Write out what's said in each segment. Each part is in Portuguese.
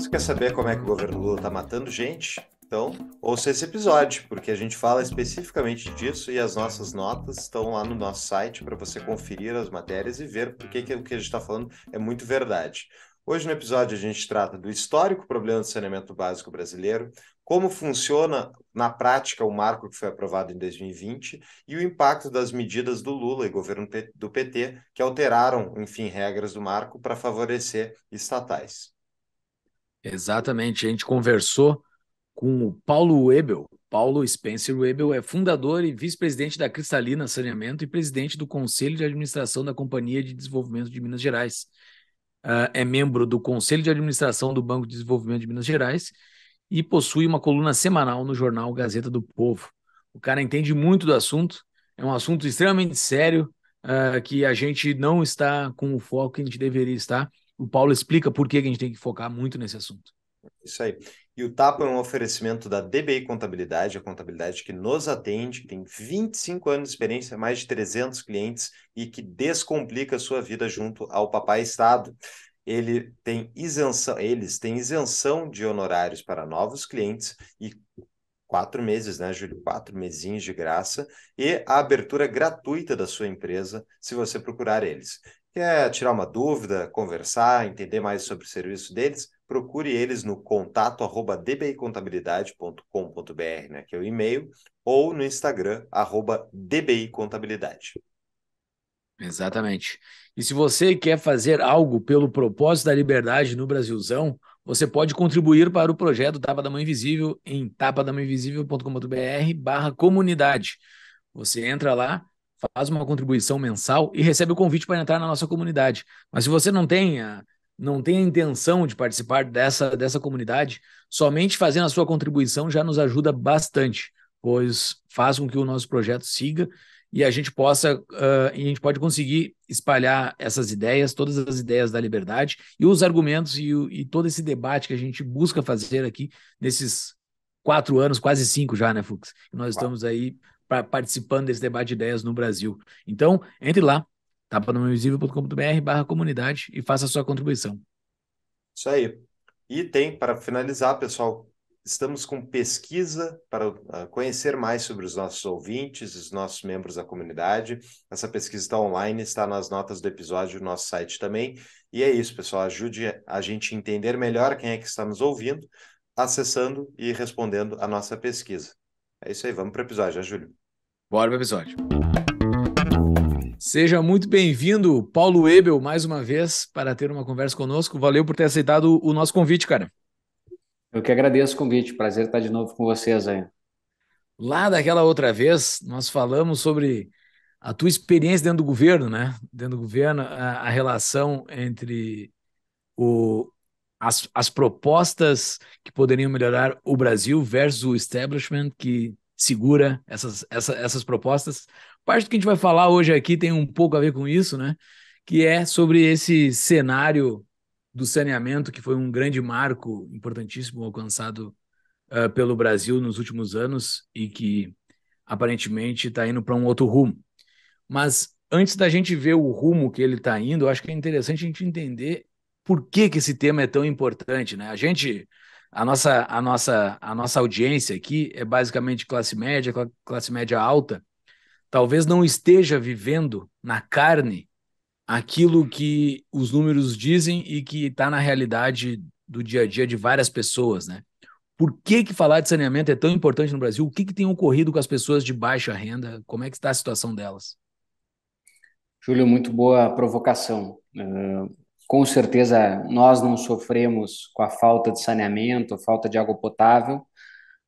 Você quer saber como é que o governo Lula está matando gente? Então, ouça esse episódio, porque a gente fala especificamente disso e as nossas notas estão lá no nosso site para você conferir as matérias e ver por que o que a gente está falando é muito verdade. Hoje no episódio a gente trata do histórico problema do saneamento básico brasileiro, como funciona na prática o marco que foi aprovado em 2020 e o impacto das medidas do Lula e governo do PT que alteraram, enfim, regras do marco para favorecer estatais. Exatamente, a gente conversou com o Paulo Webel. Paulo Spencer Webel é fundador e vice-presidente da Cristalina Saneamento e presidente do Conselho de Administração da Companhia de Desenvolvimento de Minas Gerais. Uh, é membro do Conselho de Administração do Banco de Desenvolvimento de Minas Gerais e possui uma coluna semanal no jornal Gazeta do Povo. O cara entende muito do assunto, é um assunto extremamente sério uh, que a gente não está com o foco que a gente deveria estar o Paulo explica por que a gente tem que focar muito nesse assunto. Isso aí. E o TAPO é um oferecimento da DBI Contabilidade, a contabilidade que nos atende, que tem 25 anos de experiência, mais de 300 clientes e que descomplica a sua vida junto ao Papai Estado. Ele tem isenção, eles têm isenção de honorários para novos clientes e quatro meses, né, Júlio? Quatro mesinhos de graça e a abertura gratuita da sua empresa se você procurar eles. Quer tirar uma dúvida, conversar, entender mais sobre o serviço deles? Procure eles no contato arroba dbicontabilidade.com.br, né, que é o e-mail, ou no Instagram, arroba dbicontabilidade. Exatamente. E se você quer fazer algo pelo propósito da liberdade no Brasilzão, você pode contribuir para o projeto Tapa da Mão Invisível em tapadamãoinvisível.com.br barra comunidade. Você entra lá, faz uma contribuição mensal e recebe o convite para entrar na nossa comunidade. Mas se você não tem a, não tem a intenção de participar dessa, dessa comunidade, somente fazendo a sua contribuição já nos ajuda bastante, pois faz com que o nosso projeto siga e a gente possa uh, e a gente pode conseguir espalhar essas ideias, todas as ideias da liberdade e os argumentos e, e todo esse debate que a gente busca fazer aqui nesses quatro anos, quase cinco já, né, Fux? Nós estamos aí participando desse debate de ideias no Brasil. Então, entre lá, tapanumevisível.com.br barra comunidade e faça a sua contribuição. Isso aí. E tem, para finalizar, pessoal, estamos com pesquisa para ah, conhecer mais sobre os nossos ouvintes, os nossos membros da comunidade. Essa pesquisa está online, está nas notas do episódio do nosso site também. E é isso, pessoal. Ajude a gente a entender melhor quem é que está nos ouvindo, acessando e respondendo a nossa pesquisa. É isso aí, vamos para o episódio, né, Júlio? Bora pro episódio. Seja muito bem-vindo, Paulo Ebel, mais uma vez, para ter uma conversa conosco. Valeu por ter aceitado o nosso convite, cara. Eu que agradeço o convite, prazer estar de novo com vocês aí. Lá daquela outra vez, nós falamos sobre a tua experiência dentro do governo, né? Dentro do governo, a, a relação entre o, as, as propostas que poderiam melhorar o Brasil versus o establishment que segura essas, essa, essas propostas. Parte do que a gente vai falar hoje aqui tem um pouco a ver com isso, né? Que é sobre esse cenário do saneamento, que foi um grande marco importantíssimo alcançado uh, pelo Brasil nos últimos anos e que aparentemente está indo para um outro rumo. Mas antes da gente ver o rumo que ele está indo, eu acho que é interessante a gente entender por que, que esse tema é tão importante, né? A gente a nossa, a nossa, a nossa audiência aqui é basicamente classe média, classe média alta, talvez não esteja vivendo na carne aquilo que os números dizem e que está na realidade do dia a dia de várias pessoas, né? Por que, que falar de saneamento é tão importante no Brasil? O que, que tem ocorrido com as pessoas de baixa renda? Como é que está a situação delas? Júlio, muito boa provocação. Eh, com certeza nós não sofremos com a falta de saneamento, falta de água potável,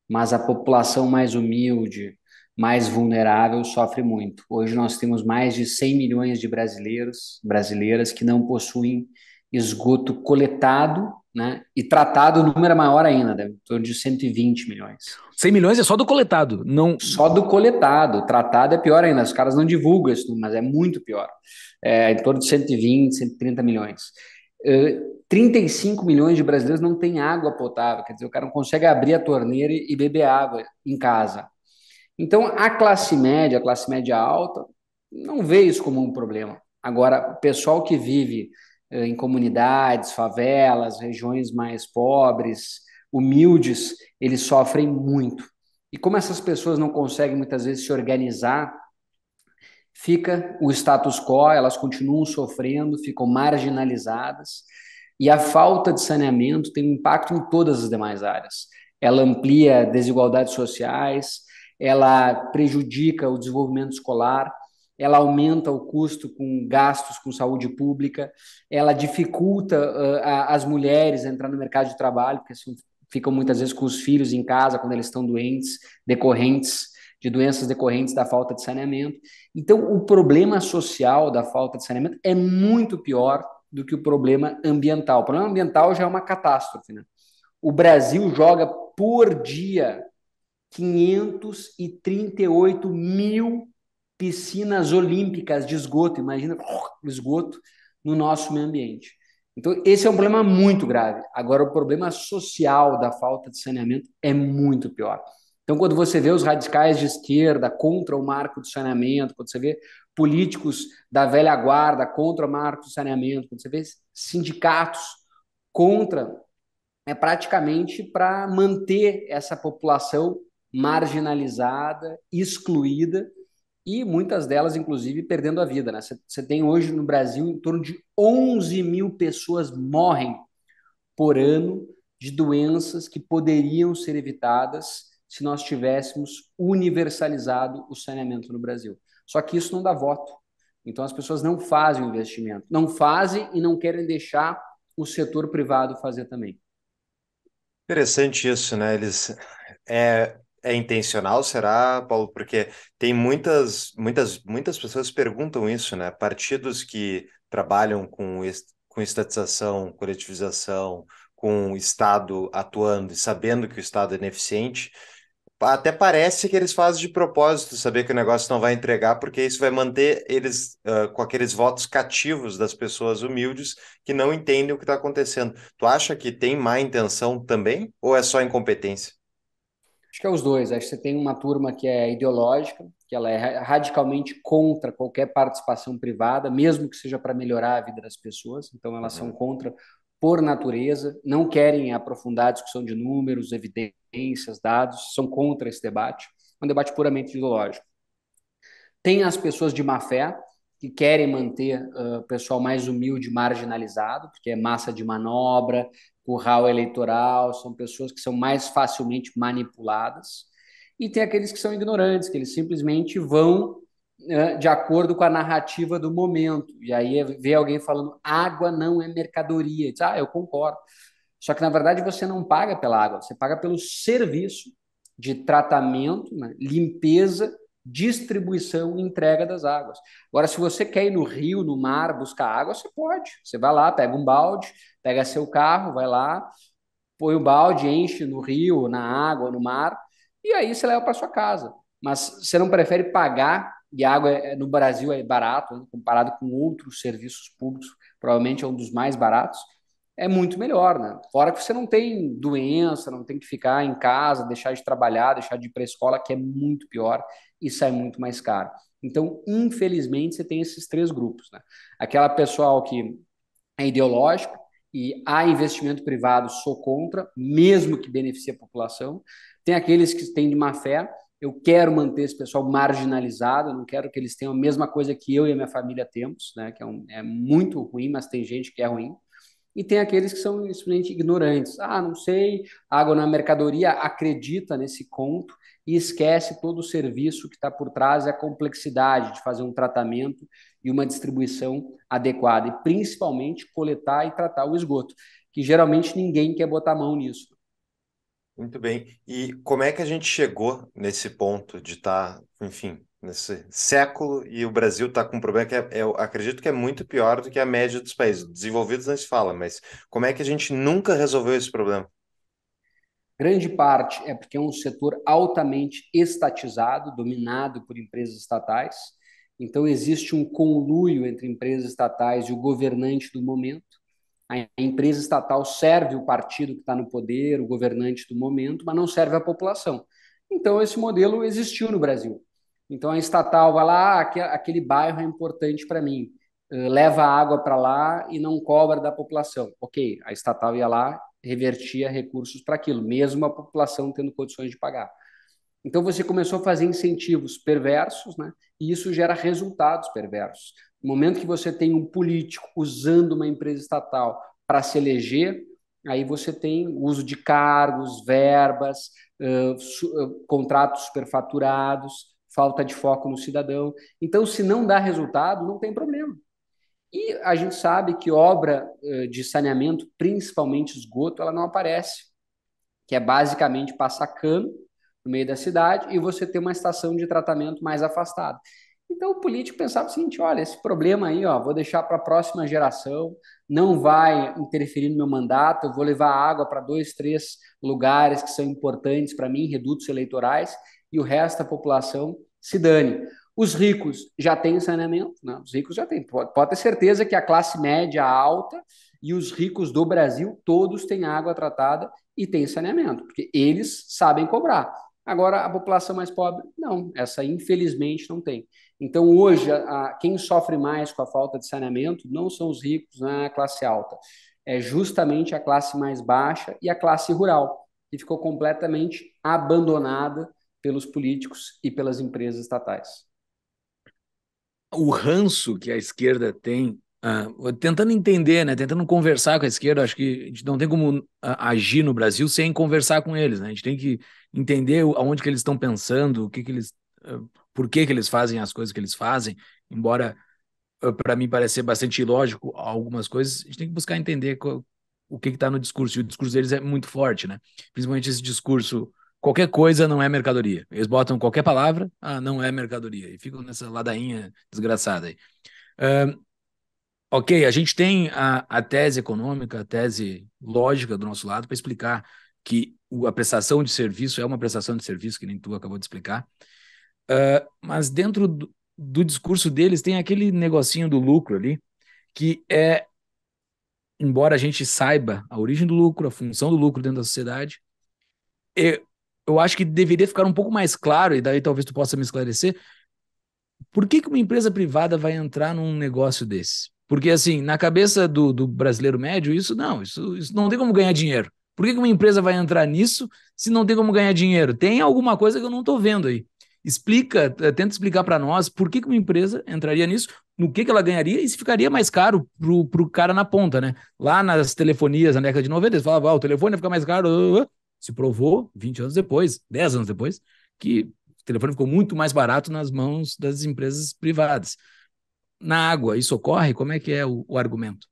mas a população mais humilde, mais vulnerável sofre muito. Hoje nós temos mais de 100 milhões de brasileiros, brasileiras que não possuem esgoto coletado né, e tratado, o número é maior ainda, deve, em torno de 120 milhões. 100 milhões é só do coletado, não. Só do coletado, tratado é pior ainda, os caras não divulgam isso, mas é muito pior. É, em torno de 120, 130 milhões. Uh, 35 milhões de brasileiros não têm água potável, quer dizer, o cara não consegue abrir a torneira e beber água em casa. Então, a classe média, a classe média alta, não vê isso como um problema. Agora, o pessoal que vive eh, em comunidades, favelas, regiões mais pobres, humildes, eles sofrem muito. E como essas pessoas não conseguem muitas vezes se organizar, fica o status quo, elas continuam sofrendo, ficam marginalizadas, e a falta de saneamento tem um impacto em todas as demais áreas. Ela amplia desigualdades sociais, ela prejudica o desenvolvimento escolar, ela aumenta o custo com gastos com saúde pública, ela dificulta uh, a, as mulheres a entrar no mercado de trabalho, porque assim, ficam muitas vezes com os filhos em casa quando eles estão doentes, decorrentes de doenças decorrentes da falta de saneamento. Então, o problema social da falta de saneamento é muito pior do que o problema ambiental. O problema ambiental já é uma catástrofe, né? O Brasil joga por dia 538 mil piscinas olímpicas de esgoto, imagina esgoto no nosso meio ambiente. Então, esse é um problema muito grave. Agora, o problema social da falta de saneamento é muito pior. Então, quando você vê os radicais de esquerda contra o marco do saneamento, quando você vê políticos da velha guarda contra o marco do saneamento, quando você vê sindicatos contra, é praticamente para manter essa população marginalizada, excluída, e muitas delas, inclusive, perdendo a vida. Né? Você tem hoje no Brasil em torno de 11 mil pessoas morrem por ano de doenças que poderiam ser evitadas se nós tivéssemos universalizado o saneamento no Brasil. Só que isso não dá voto. Então as pessoas não fazem o investimento, não fazem e não querem deixar o setor privado fazer também. Interessante isso, né? Eles é, é intencional, será, Paulo? Porque tem muitas, muitas, muitas pessoas perguntam isso, né? Partidos que trabalham com, est com estatização, coletivização, com o Estado atuando e sabendo que o Estado é ineficiente, até parece que eles fazem de propósito saber que o negócio não vai entregar, porque isso vai manter eles uh, com aqueles votos cativos das pessoas humildes que não entendem o que está acontecendo. Tu acha que tem má intenção também ou é só incompetência? Acho que é os dois. Acho que você tem uma turma que é ideológica, que ela é radicalmente contra qualquer participação privada, mesmo que seja para melhorar a vida das pessoas. Então, elas são uhum. contra por natureza, não querem aprofundar a discussão de números, evidências, dados, são contra esse debate. É um debate puramente ideológico. Tem as pessoas de má fé, que querem manter uh, o pessoal mais humilde, marginalizado, porque é massa de manobra, curral eleitoral, são pessoas que são mais facilmente manipuladas, e tem aqueles que são ignorantes, que eles simplesmente vão né, de acordo com a narrativa do momento. E aí vê alguém falando água não é mercadoria. Diz, ah, eu concordo. Só que, na verdade, você não paga pela água, você paga pelo serviço de tratamento, né, limpeza distribuição e entrega das águas. Agora, se você quer ir no rio, no mar, buscar água, você pode. Você vai lá, pega um balde, pega seu carro, vai lá, põe o balde, enche no rio, na água, no mar, e aí você leva para sua casa. Mas você não prefere pagar, e água é, é, no Brasil é barato, né, comparado com outros serviços públicos, provavelmente é um dos mais baratos, é muito melhor, né? Fora que você não tem doença, não tem que ficar em casa, deixar de trabalhar, deixar de ir para a escola, que é muito pior e sai muito mais caro. Então, infelizmente, você tem esses três grupos, né? Aquela pessoal que é ideológico e há investimento privado, sou contra, mesmo que beneficie a população. Tem aqueles que têm de má fé, eu quero manter esse pessoal marginalizado, não quero que eles tenham a mesma coisa que eu e a minha família temos, né? Que é, um, é muito ruim, mas tem gente que é ruim e tem aqueles que são simplesmente ignorantes. Ah, não sei, água na mercadoria acredita nesse conto e esquece todo o serviço que está por trás e a complexidade de fazer um tratamento e uma distribuição adequada, e principalmente coletar e tratar o esgoto, que geralmente ninguém quer botar a mão nisso. Muito bem. E como é que a gente chegou nesse ponto de estar, tá, enfim, nesse século e o Brasil está com um problema que é, eu acredito que é muito pior do que a média dos países desenvolvidos não se fala, mas como é que a gente nunca resolveu esse problema? Grande parte é porque é um setor altamente estatizado, dominado por empresas estatais. Então existe um conluio entre empresas estatais e o governante do momento. A empresa estatal serve o partido que está no poder, o governante do momento, mas não serve a população. Então esse modelo existiu no Brasil então a estatal vai lá, aquele bairro é importante para mim, eh, leva água para lá e não cobra da população. Ok, a estatal ia lá, revertia recursos para aquilo, mesmo a população tendo condições de pagar. Então você começou a fazer incentivos perversos, né? E isso gera resultados perversos. No momento que você tem um político usando uma empresa estatal para se eleger, aí você tem uso de cargos, verbas, uh, su uh, contratos superfaturados, falta de foco no cidadão. Então, se não dá resultado, não tem problema. E a gente sabe que obra eh, de saneamento, principalmente esgoto, ela não aparece, que é basicamente passar cano no meio da cidade e você ter uma estação de tratamento mais afastada. Então o político pensava o seguinte: olha, esse problema aí, ó, vou deixar para a próxima geração, não vai interferir no meu mandato, eu vou levar água para dois, três lugares que são importantes para mim, redutos eleitorais, e o resto da população se dane. Os ricos já têm saneamento, não, os ricos já têm. Pode, pode ter certeza que a classe média alta e os ricos do Brasil, todos têm água tratada e têm saneamento, porque eles sabem cobrar. Agora, a população mais pobre, não, essa infelizmente não tem. Então, hoje, a, a, quem sofre mais com a falta de saneamento não são os ricos na é classe alta, é justamente a classe mais baixa e a classe rural, que ficou completamente abandonada pelos políticos e pelas empresas estatais. O ranço que a esquerda tem, uh, tentando entender, né, tentando conversar com a esquerda, acho que a gente não tem como uh, agir no Brasil sem conversar com eles. Né? A gente tem que entender aonde que eles estão pensando, o que, que eles, uh, por que, que eles fazem as coisas que eles fazem, embora para mim parecer bastante ilógico algumas coisas, a gente tem que buscar entender qual, o que está no discurso. E o discurso deles é muito forte, né? Principalmente esse discurso qualquer coisa não é mercadoria. Eles botam qualquer palavra, ah, não é mercadoria. E ficam nessa ladainha desgraçada aí. Uh, ok, a gente tem a, a, tese econômica, a tese lógica do nosso lado para explicar que o, a prestação de serviço é uma prestação de serviço, que nem tu acabou de explicar. Uh, mas dentro do, do discurso deles tem aquele negocinho do lucro ali, que é, embora a gente saiba a origem do lucro, a função do lucro dentro da sociedade, e eu acho que deveria ficar um pouco mais claro, e daí talvez tu possa me esclarecer, por que, que uma empresa privada vai entrar num negócio desse? Porque, assim, na cabeça do, do brasileiro médio, isso não, isso, isso não tem como ganhar dinheiro. Por que, que uma empresa vai entrar nisso se não tem como ganhar dinheiro? Tem alguma coisa que eu não estou vendo aí. Explica, eh, tenta explicar para nós por que, que uma empresa entraria nisso, no que, que ela ganharia e se ficaria mais caro pro, o cara na ponta, né? Lá nas telefonias na década de 90, eles falavam, ah, o telefone ficar mais caro, se provou, 20 anos depois, 10 anos depois, que o telefone ficou muito mais barato nas mãos das empresas privadas. Na água, isso ocorre? Como é que é o, o argumento?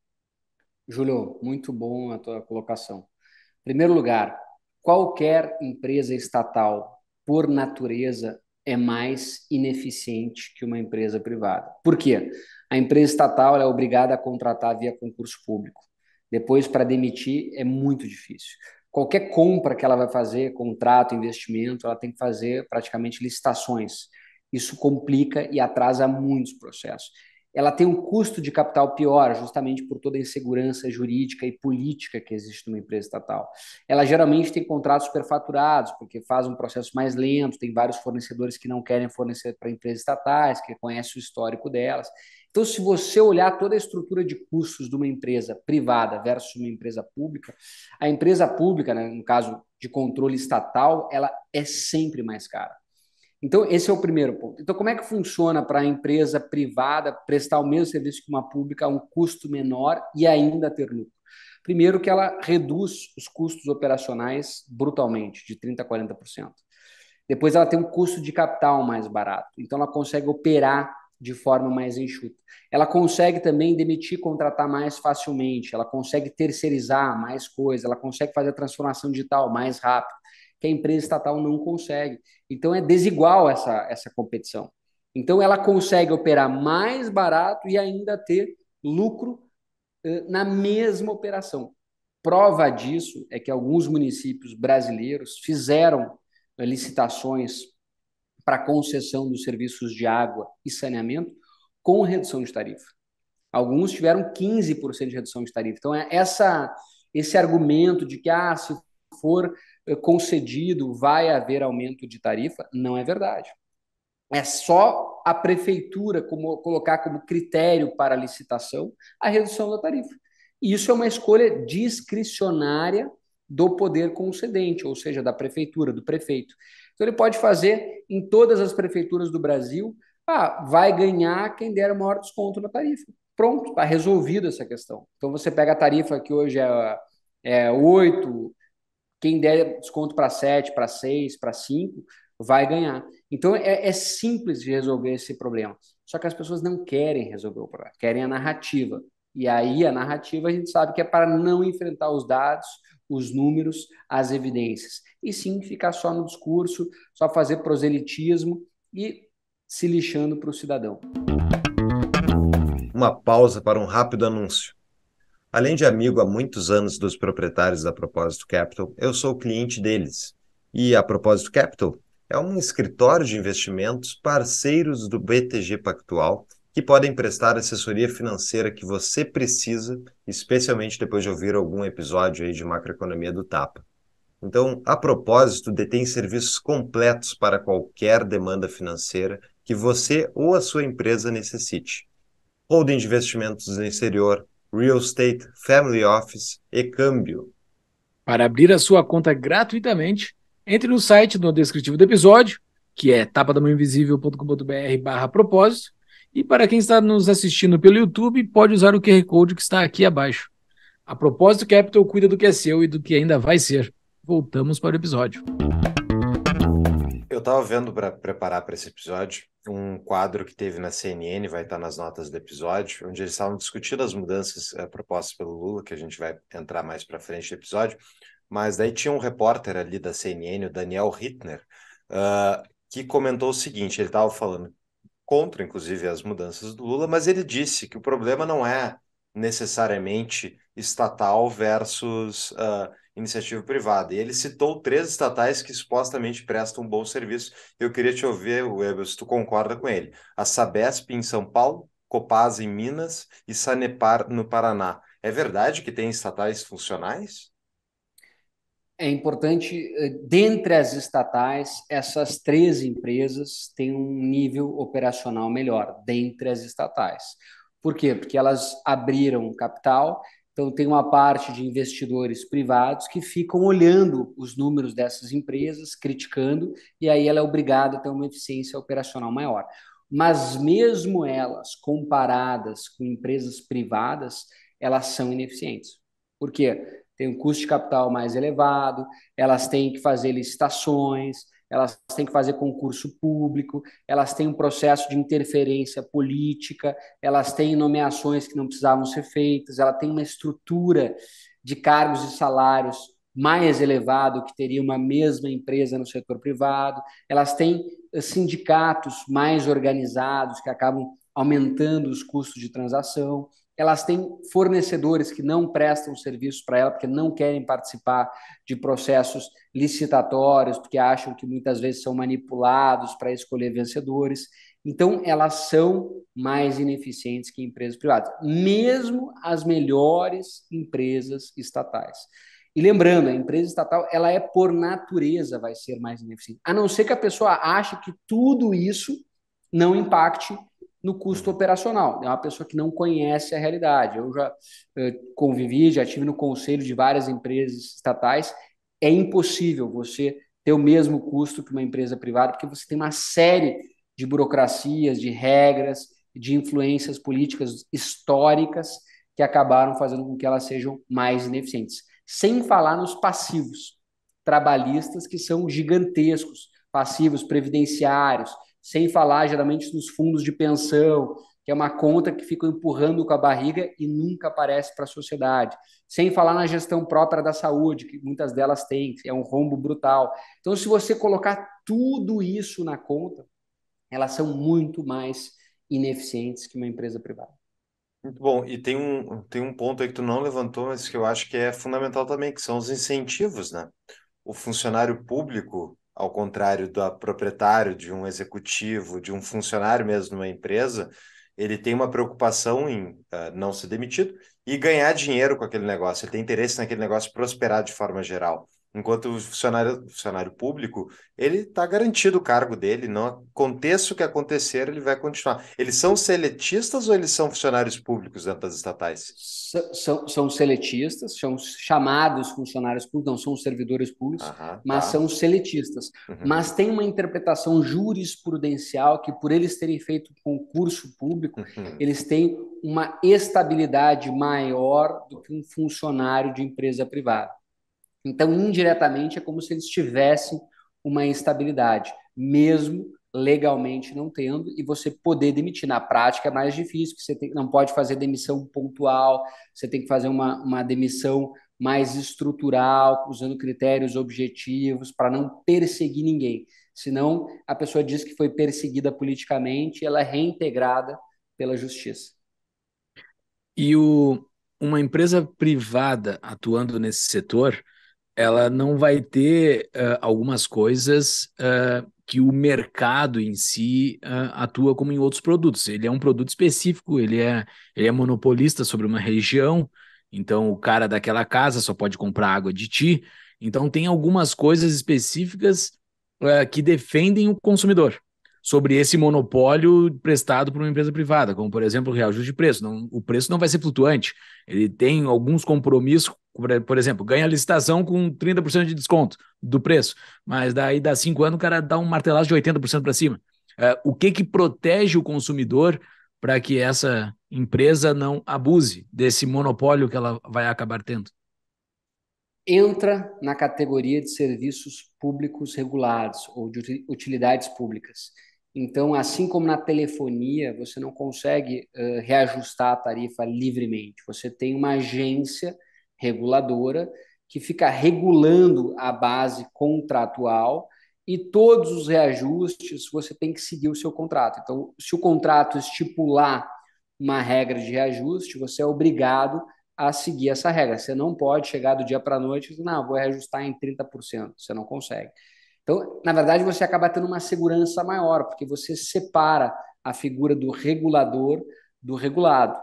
Júlio, muito bom a tua colocação. Em primeiro lugar, qualquer empresa estatal, por natureza, é mais ineficiente que uma empresa privada. Por quê? A empresa estatal é obrigada a contratar via concurso público. Depois, para demitir, é muito difícil qualquer compra que ela vai fazer, contrato, investimento, ela tem que fazer praticamente licitações. Isso complica e atrasa muitos processos. Ela tem um custo de capital pior, justamente por toda a insegurança jurídica e política que existe numa empresa estatal. Ela geralmente tem contratos superfaturados, porque faz um processo mais lento, tem vários fornecedores que não querem fornecer para empresas estatais, que conhecem o histórico delas. Então, se você olhar toda a estrutura de custos de uma empresa privada versus uma empresa pública, a empresa pública, né, no caso de controle estatal, ela é sempre mais cara. Então, esse é o primeiro ponto. Então, como é que funciona para a empresa privada prestar o mesmo serviço que uma pública a um custo menor e ainda ter lucro? Primeiro, que ela reduz os custos operacionais brutalmente, de 30% a 40%. Depois, ela tem um custo de capital mais barato. Então, ela consegue operar de forma mais enxuta. Ela consegue também demitir, contratar mais facilmente, ela consegue terceirizar mais coisas, ela consegue fazer a transformação digital mais rápido, que a empresa estatal não consegue. Então é desigual essa, essa competição. Então ela consegue operar mais barato e ainda ter lucro eh, na mesma operação. Prova disso é que alguns municípios brasileiros fizeram licitações para concessão dos serviços de água e saneamento com redução de tarifa. Alguns tiveram 15% de redução de tarifa. Então, é essa, esse argumento de que ah, se for eh, concedido vai haver aumento de tarifa, não é verdade. É só a prefeitura como, colocar como critério para a licitação a redução da tarifa. E isso é uma escolha discricionária do poder concedente, ou seja, da prefeitura, do prefeito. Então, ele pode fazer em todas as prefeituras do Brasil. Ah, vai ganhar quem der o maior desconto na tarifa. Pronto, está resolvida essa questão. Então, você pega a tarifa que hoje é, é 8, quem der desconto para 7, para 6, para 5, vai ganhar. Então, é, é simples de resolver esse problema. Só que as pessoas não querem resolver o problema, querem a narrativa. E aí a narrativa a gente sabe que é para não enfrentar os dados os números, as evidências, e sim ficar só no discurso, só fazer proselitismo e se lixando para o cidadão. Uma pausa para um rápido anúncio. Além de amigo há muitos anos dos proprietários da Propósito Capital, eu sou cliente deles. E a Propósito Capital é um escritório de investimentos parceiros do BTG Pactual que podem prestar a assessoria financeira que você precisa, especialmente depois de ouvir algum episódio aí de macroeconomia do Tapa. Então, a propósito, detém serviços completos para qualquer demanda financeira que você ou a sua empresa necessite. Holding de investimentos no exterior, real estate, family office e câmbio. Para abrir a sua conta gratuitamente, entre no site do descritivo do episódio, que é tapadamãoinvisível.com.br barra propósito, e para quem está nos assistindo pelo YouTube, pode usar o QR Code que está aqui abaixo. A propósito, Capital cuida do que é seu e do que ainda vai ser. Voltamos para o episódio. Eu estava vendo para preparar para esse episódio um quadro que teve na CNN, vai estar nas notas do episódio, onde eles estavam discutindo as mudanças é, propostas pelo Lula, que a gente vai entrar mais para frente no episódio. Mas daí tinha um repórter ali da CNN, o Daniel Hittner, uh, ah, que comentou o seguinte: ele estava falando contra, inclusive, as mudanças do Lula, mas ele disse que o problema não é necessariamente estatal versus uh, iniciativa privada. E ele citou três estatais que supostamente prestam um bom serviço. Eu queria te ouvir, Weber, se tu concorda com ele. A Sabesp em São Paulo, Copasa em Minas e Sanepar no Paraná. É verdade que tem estatais funcionais? é importante, eh, dentre as estatais, essas três empresas têm um nível operacional melhor, dentre as estatais. Por quê? Porque elas abriram capital, então tem uma parte de investidores privados que ficam olhando os números dessas empresas, criticando, e aí ela é obrigada a ter uma eficiência operacional maior. Mas mesmo elas, comparadas com empresas privadas, elas são ineficientes. Por quê? tem um custo de capital mais elevado, elas têm que fazer licitações, elas têm que fazer concurso público, elas têm um processo de interferência política, elas têm nomeações que não precisavam ser feitas, ela tem uma estrutura de cargos e salários mais elevado que teria uma mesma empresa no setor privado, elas têm eh, sindicatos mais organizados que acabam aumentando os custos de transação elas têm fornecedores que não prestam serviços para ela porque não querem participar de processos licitatórios, porque acham que muitas vezes são manipulados para escolher vencedores. Então, elas são mais ineficientes que empresas privadas, mesmo as melhores empresas estatais. E lembrando, a empresa estatal, ela é por natureza vai ser mais ineficiente, a não ser que a pessoa ache que tudo isso não impacte no custo uhum. operacional. É uma pessoa que não conhece a realidade. Eu já eu eh, convivi, já tive no conselho de várias empresas estatais. É impossível você ter o mesmo custo que uma empresa privada, porque você tem uma série de burocracias, de regras, de influências políticas históricas que acabaram fazendo com que elas sejam mais ineficientes. Sem falar nos passivos trabalhistas que são gigantescos, passivos previdenciários, sem falar geralmente nos fundos de pensão, que é uma conta que fica empurrando com a barriga e nunca aparece para a sociedade. Sem falar na gestão própria da saúde, que muitas delas têm, é um rombo brutal. Então, se você colocar tudo isso na conta, elas são muito mais ineficientes que uma empresa privada. Muito bom, e tem um, tem um ponto aí que tu não levantou, mas que eu acho que é fundamental também, que são os incentivos, né? O funcionário público, ao contrário do proprietário, de um executivo, de um funcionário mesmo numa empresa, ele tem uma preocupação em uh, não ser demitido e ganhar dinheiro com aquele negócio. Ele tem interesse naquele negócio prosperar de forma geral. Enquanto o funcionário, funcionário público, ele está garantido o cargo dele, não aconteça o que acontecer, ele vai continuar. Eles são seletistas ou eles são funcionários públicos dentro das estatais? São, são, são seletistas, são chamados funcionários públicos, não são servidores públicos, Aham, tá. mas tá. são seletistas. Uhum. Mas tem uma interpretação jurisprudencial que, por eles terem feito concurso público, uhum. eles têm uma estabilidade maior do que um funcionário de empresa privada. Então, indiretamente, é como se eles tivessem uma instabilidade, mesmo legalmente não tendo, e você poder demitir. Na prática é mais difícil, porque você tem, não pode fazer demissão pontual, você tem que fazer uma, uma demissão mais estrutural, usando critérios objetivos, para não perseguir ninguém. Senão, a pessoa diz que foi perseguida politicamente, ela é reintegrada pela justiça. E o, uma empresa privada atuando nesse setor, ela não vai ter uh, algumas coisas uh, que o mercado em si uh, atua como em outros produtos. Ele é um produto específico, ele é, ele é monopolista sobre uma região, então o cara daquela casa só pode comprar água de ti. Então tem algumas coisas específicas que defendem o consumidor sobre esse monopólio prestado por uma empresa privada, como por exemplo o reajuste de preço. Não, o preço não vai ser flutuante. Ele tem alguns compromissos, por, exemplo, ganha a licitação com 30% de desconto do preço, mas daí dá cinco anos o cara dá um martelaço de 80% para cima. É, o que, que protege o consumidor para que essa empresa não abuse desse monopólio que ela vai acabar tendo? entra na categoria de serviços públicos regulados ou de utilidades públicas. Então, assim como na telefonia, você não consegue uh, reajustar a tarifa livremente. Você tem uma agência reguladora que fica regulando a base contratual e todos os reajustes você tem que seguir o seu contrato. Então, se o contrato estipular uma regra de reajuste, você é obrigado a seguir essa regra. Você não pode chegar do dia para a noite e dizer, não, vou reajustar em 30%. Você não consegue. Então, na verdade, você acaba tendo uma segurança maior, porque você separa a figura do regulador do regulado.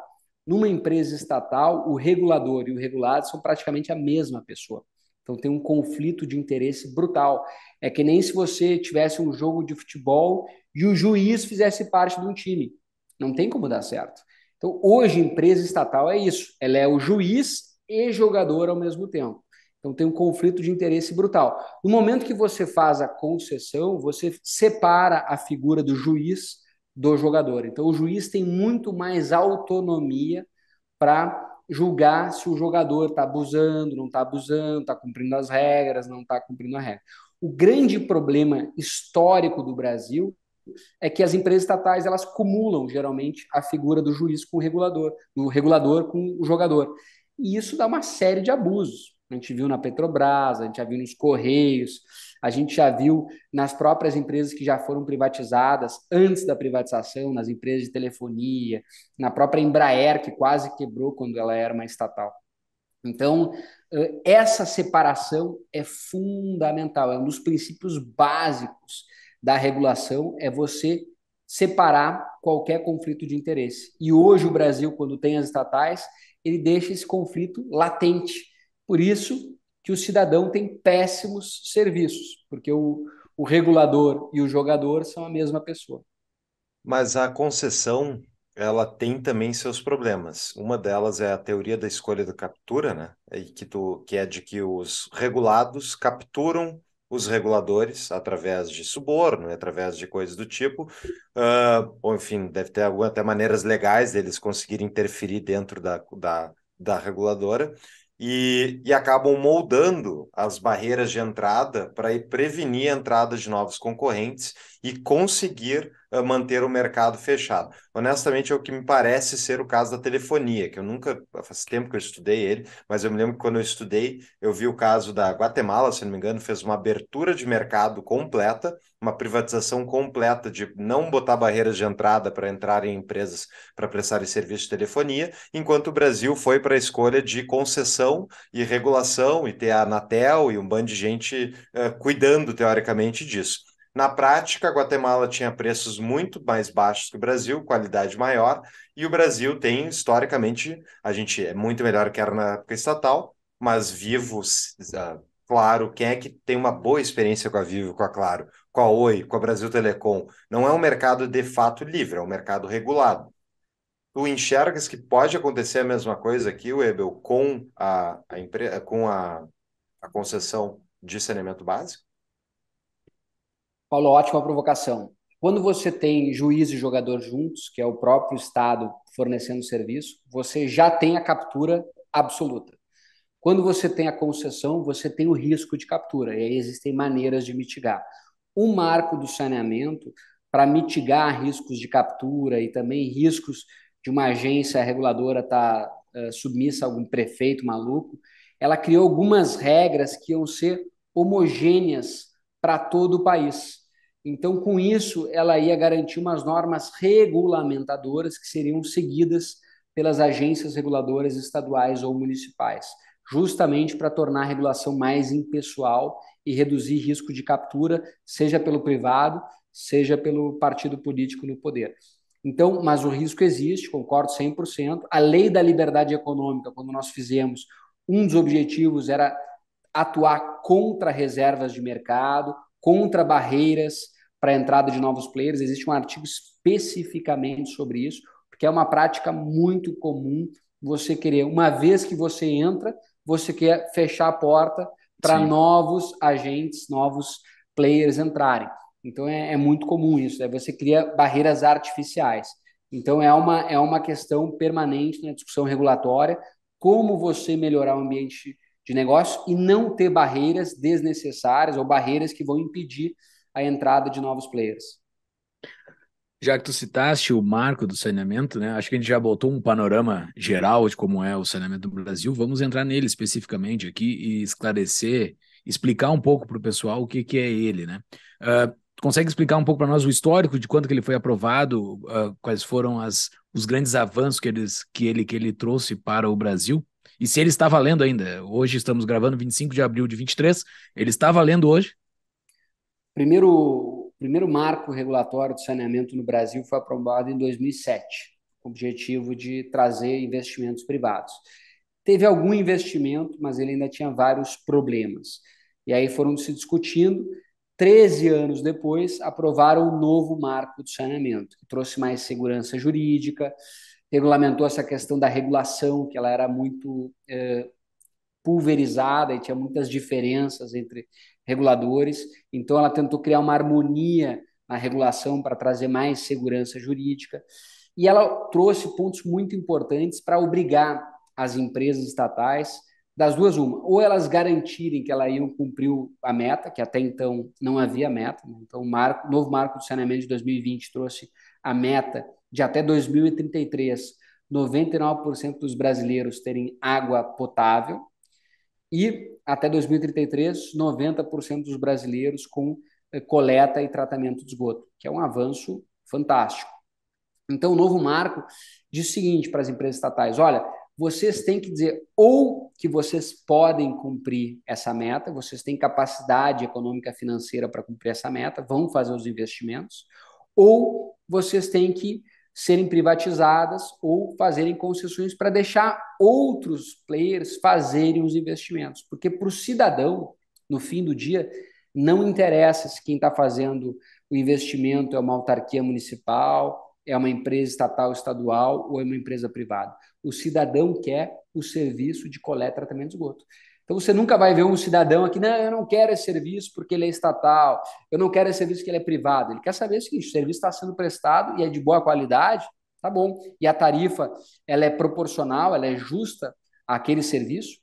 Numa empresa estatal, o regulador e o regulado são praticamente a mesma pessoa. Então tem um conflito de interesse brutal. É que nem se você tivesse um jogo de futebol e o juiz fizesse parte de um time. Não tem como dar certo. Então, hoje, empresa estatal é isso. Ela é o juiz e jogador ao mesmo tempo. Então tem um conflito de interesse brutal. No momento que você faz a concessão, você separa a figura do juiz do jogador. Então o juiz tem muito mais autonomia para julgar se o jogador está abusando, não está abusando, está cumprindo as regras, não está cumprindo a regra. O grande problema histórico do Brasil é que as empresas estatais elas acumulam geralmente a figura do juiz com o regulador, do regulador com o jogador. E isso dá uma série de abusos. A gente viu na Petrobras, a gente já viu nos Correios, a gente já viu nas próprias empresas que já foram privatizadas antes da privatização, nas empresas de telefonia, na própria Embraer, que quase quebrou quando ela era uma estatal. Então, essa separação é fundamental, é um dos princípios básicos da regulação, é você separar qualquer conflito de interesse. E hoje o Brasil, quando tem as estatais, ele deixa esse conflito latente por isso que o cidadão tem péssimos serviços, porque o, o regulador e o jogador são a mesma pessoa. Mas a concessão ela tem também seus problemas. Uma delas é a teoria da escolha da captura, né? E que, tu, que é de que os regulados capturam os reguladores através de suborno, né? através de coisas do tipo, uh, ah, ou enfim, deve ter até maneiras legais deles conseguirem interferir dentro da, da, da reguladora e, e acabam moldando as barreiras de entrada para prevenir a entrada de novos concorrentes e conseguir uh, manter o mercado fechado. Honestamente, é o que me parece ser o caso da telefonia, que eu nunca, faz tempo que eu estudei ele, mas eu me lembro que quando eu estudei, eu vi o caso da Guatemala, se não me engano, fez uma abertura de mercado completa, uma privatização completa de não botar barreiras de entrada para entrar em empresas para prestarem serviço de telefonia, enquanto o Brasil foi para a escolha de concessão e regulação e ter a Anatel e um bando de gente uh, cuidando teoricamente disso. Na prática, Guatemala tinha preços muito mais baixos que o Brasil, qualidade maior, e o Brasil tem, historicamente, a gente é muito melhor que era na época estatal, mas Vivo, ah, Claro, quem é que tem uma boa experiência com a Vivo, com a Claro, com a Oi, com a Brasil Telecom? Não é um mercado de fato livre, é um mercado regulado. Tu enxergas que pode acontecer a mesma coisa aqui, Webel, com a, a, com a, a concessão de saneamento básico? Paulo, ótima provocação. Quando você tem juiz e jogador juntos, que é o próprio Estado fornecendo serviço, você já tem a captura absoluta. Quando você tem a concessão, você tem o risco de captura, e aí existem maneiras de mitigar. O marco do saneamento, para mitigar riscos de captura e também riscos de uma agência reguladora estar tá, uh, submissa a algum prefeito maluco, ela criou algumas regras que iam ser homogêneas para todo o país. Então, com isso, ela ia garantir umas normas regulamentadoras que seriam seguidas pelas agências reguladoras estaduais ou municipais, justamente para tornar a regulação mais impessoal e reduzir risco de captura, seja pelo privado, seja pelo partido político no poder. Então, mas o risco existe, concordo 100%. A lei da liberdade econômica, quando nós fizemos, um dos objetivos era atuar contra reservas de mercado, contra barreiras para a entrada de novos players. Existe um artigo especificamente sobre isso, porque é uma prática muito comum você querer, uma vez que você entra, você quer fechar a porta para novos agentes, novos players entrarem. Então é, é muito comum isso, né? você cria barreiras artificiais. Então é uma, é uma questão permanente na discussão regulatória, como você melhorar o ambiente de negócio e não ter barreiras desnecessárias ou barreiras que vão impedir a entrada de novos players. Já que tu citaste o marco do saneamento, né? Acho que a gente já botou um panorama geral de como é o saneamento do Brasil. Vamos entrar nele especificamente aqui e esclarecer, explicar um pouco para o pessoal o que, que é ele, né? Uh, consegue explicar um pouco para nós o histórico de quando que ele foi aprovado, uh, quais foram as, os grandes avanços que, eles, que, ele, que ele trouxe para o Brasil? E se ele está valendo ainda, hoje estamos gravando 25 de abril de 23, ele está valendo hoje? Primeiro, primeiro marco regulatório de saneamento no Brasil foi aprovado em 2007, com o objetivo de trazer investimentos privados. Teve algum investimento, mas ele ainda tinha vários problemas. E aí foram se discutindo. 13 anos depois, aprovaram o um novo marco de saneamento, que trouxe mais segurança jurídica, regulamentou essa questão da regulação, que ela era muito é, pulverizada e tinha muitas diferenças entre reguladores. Então, ela tentou criar uma harmonia na regulação para trazer mais segurança jurídica. E ela trouxe pontos muito importantes para obrigar as empresas estatais, das duas, uma, ou elas garantirem que ela iam cumprir a meta, que até então não havia meta, né? então o marco, novo marco do saneamento de 2020 trouxe a meta de até 2033, 99% dos brasileiros terem água potável e até 2033, 90% dos brasileiros com eh, coleta e tratamento de esgoto, que é um avanço fantástico. Então, o novo marco diz o seguinte para as empresas estatais: olha, vocês têm que dizer ou que vocês podem cumprir essa meta, vocês têm capacidade econômica financeira para cumprir essa meta, vão fazer os investimentos, ou vocês têm que serem privatizadas ou fazerem concessões para deixar outros players fazerem os investimentos. Porque para o cidadão, no fim do dia, não interessa se quem está fazendo o investimento é uma autarquia municipal, é uma empresa estatal, estadual ou é uma empresa privada. O cidadão quer o serviço de coleta, tratamento de esgoto. Então você nunca vai ver um cidadão aqui, não, eu não quero esse serviço porque ele é estatal, eu não quero esse serviço porque ele é privado. Ele quer saber o seguinte, o serviço está sendo prestado e é de boa qualidade, tá bom. E a tarifa, ela é proporcional, ela é justa àquele serviço.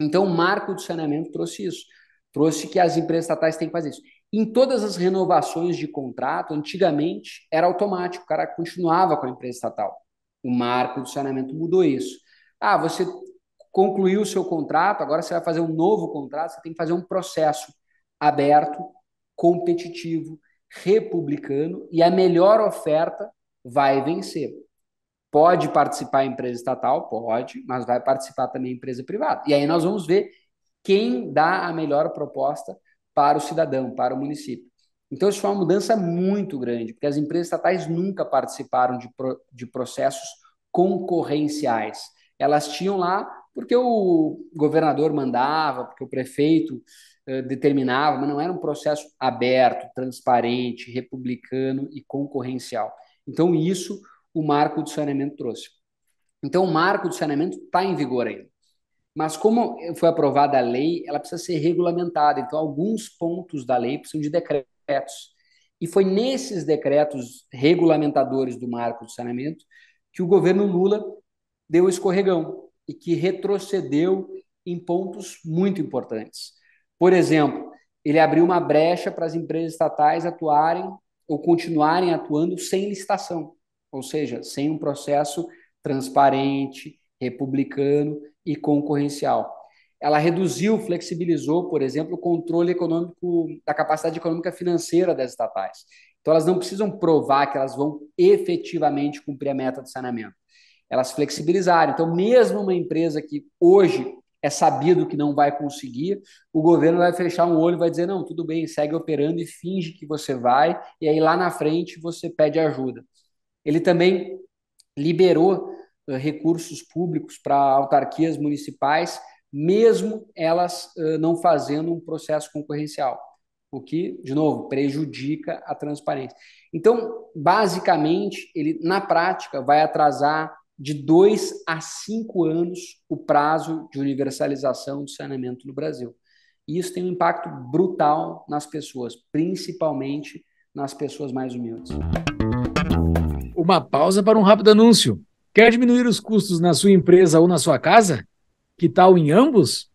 Então o marco do saneamento trouxe isso, trouxe que as empresas estatais têm que fazer isso. Em todas as renovações de contrato, antigamente era automático, o cara continuava com a empresa estatal. O marco do saneamento mudou isso. Ah, você concluiu o seu contrato, agora você vai fazer um novo contrato, você tem que fazer um processo aberto, competitivo, republicano e a melhor oferta vai vencer. Pode participar a empresa estatal? Pode, mas vai participar também a empresa privada. E aí nós vamos ver quem dá a melhor proposta para o cidadão, para o município. Então, isso foi uma mudança muito grande, porque as empresas estatais nunca participaram de, pro, de processos concorrenciais. Elas tinham lá porque o governador mandava, porque o prefeito eh, determinava, mas não era um processo aberto, transparente, republicano e concorrencial. Então, isso o marco do saneamento trouxe. Então, o marco do saneamento está em vigor ainda. Mas como foi aprovada a lei, ela precisa ser regulamentada. Então, alguns pontos da lei precisam de decretos. E foi nesses decretos regulamentadores do marco do saneamento que o governo Lula deu escorregão e que retrocedeu em pontos muito importantes. Por exemplo, ele abriu uma brecha para as empresas estatais atuarem ou continuarem atuando sem licitação, ou seja, sem um processo transparente, republicano e concorrencial. Ela reduziu, flexibilizou, por exemplo, o controle econômico da capacidade econômica financeira das estatais. Então, elas não precisam provar que elas vão efetivamente cumprir a meta de saneamento. Elas flexibilizaram. Então, mesmo uma empresa que hoje é sabido que não vai conseguir, o governo vai fechar um olho e vai dizer: não, tudo bem, segue operando e finge que você vai, e aí lá na frente você pede ajuda. Ele também liberou eh, recursos públicos para autarquias municipais, mesmo elas eh, não fazendo um processo concorrencial, o que, de novo, prejudica a transparência. Então, basicamente, ele, na prática, vai atrasar de dois a cinco anos o prazo de universalização do saneamento no Brasil. E isso tem um impacto brutal nas pessoas, principalmente nas pessoas mais humildes. Uma pausa para um rápido anúncio. Quer diminuir os custos na sua empresa ou na sua casa? Que tal em ambos?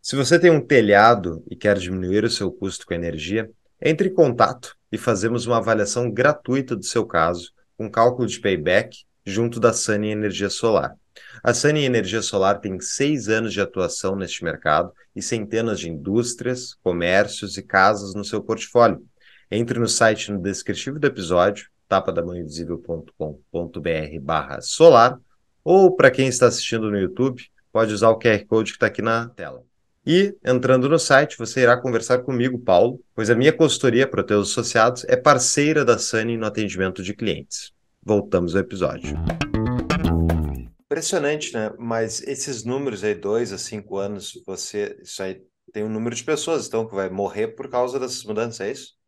Se você tem um telhado e quer diminuir o seu custo com energia, entre em contato e fazemos uma avaliação gratuita do seu caso, com cálculo de payback junto da Sunny Energia Solar. A Sunny Energia Solar tem seis anos de atuação neste mercado e centenas de indústrias, comércios e casas no seu portfólio. Entre no site no descritivo do episódio tapadamanhoinvisível.com.br barra solar, ou para quem está assistindo no YouTube, pode usar o QR Code que está aqui na tela. E, entrando no site, você irá conversar comigo, Paulo, pois a minha consultoria para teus associados é parceira da Sunny no atendimento de clientes. Voltamos ao episódio. Impressionante, né? Mas esses números aí, dois a cinco anos, você. Isso aí tem um número de pessoas, então, que vai morrer por causa dessas mudanças, é isso?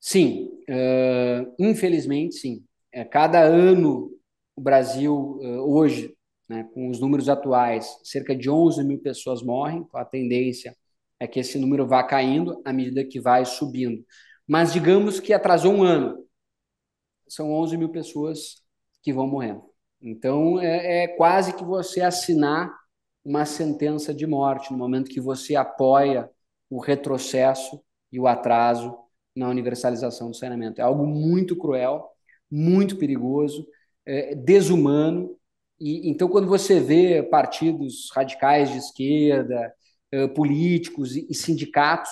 Sim, uh, infelizmente sim. É, cada ano o Brasil uh, hoje, né, com os números atuais, cerca de 11 mil pessoas morrem. Então a tendência é que esse número vá caindo à medida que vai subindo. Mas digamos que atrasou um ano, são 11 mil pessoas que vão morrendo. Então é, é quase que você assinar uma sentença de morte no momento que você apoia o retrocesso e o atraso na universalização do saneamento. É algo muito cruel, muito perigoso, é, desumano. E, então, quando você vê partidos radicais de esquerda, é, políticos e, e, sindicatos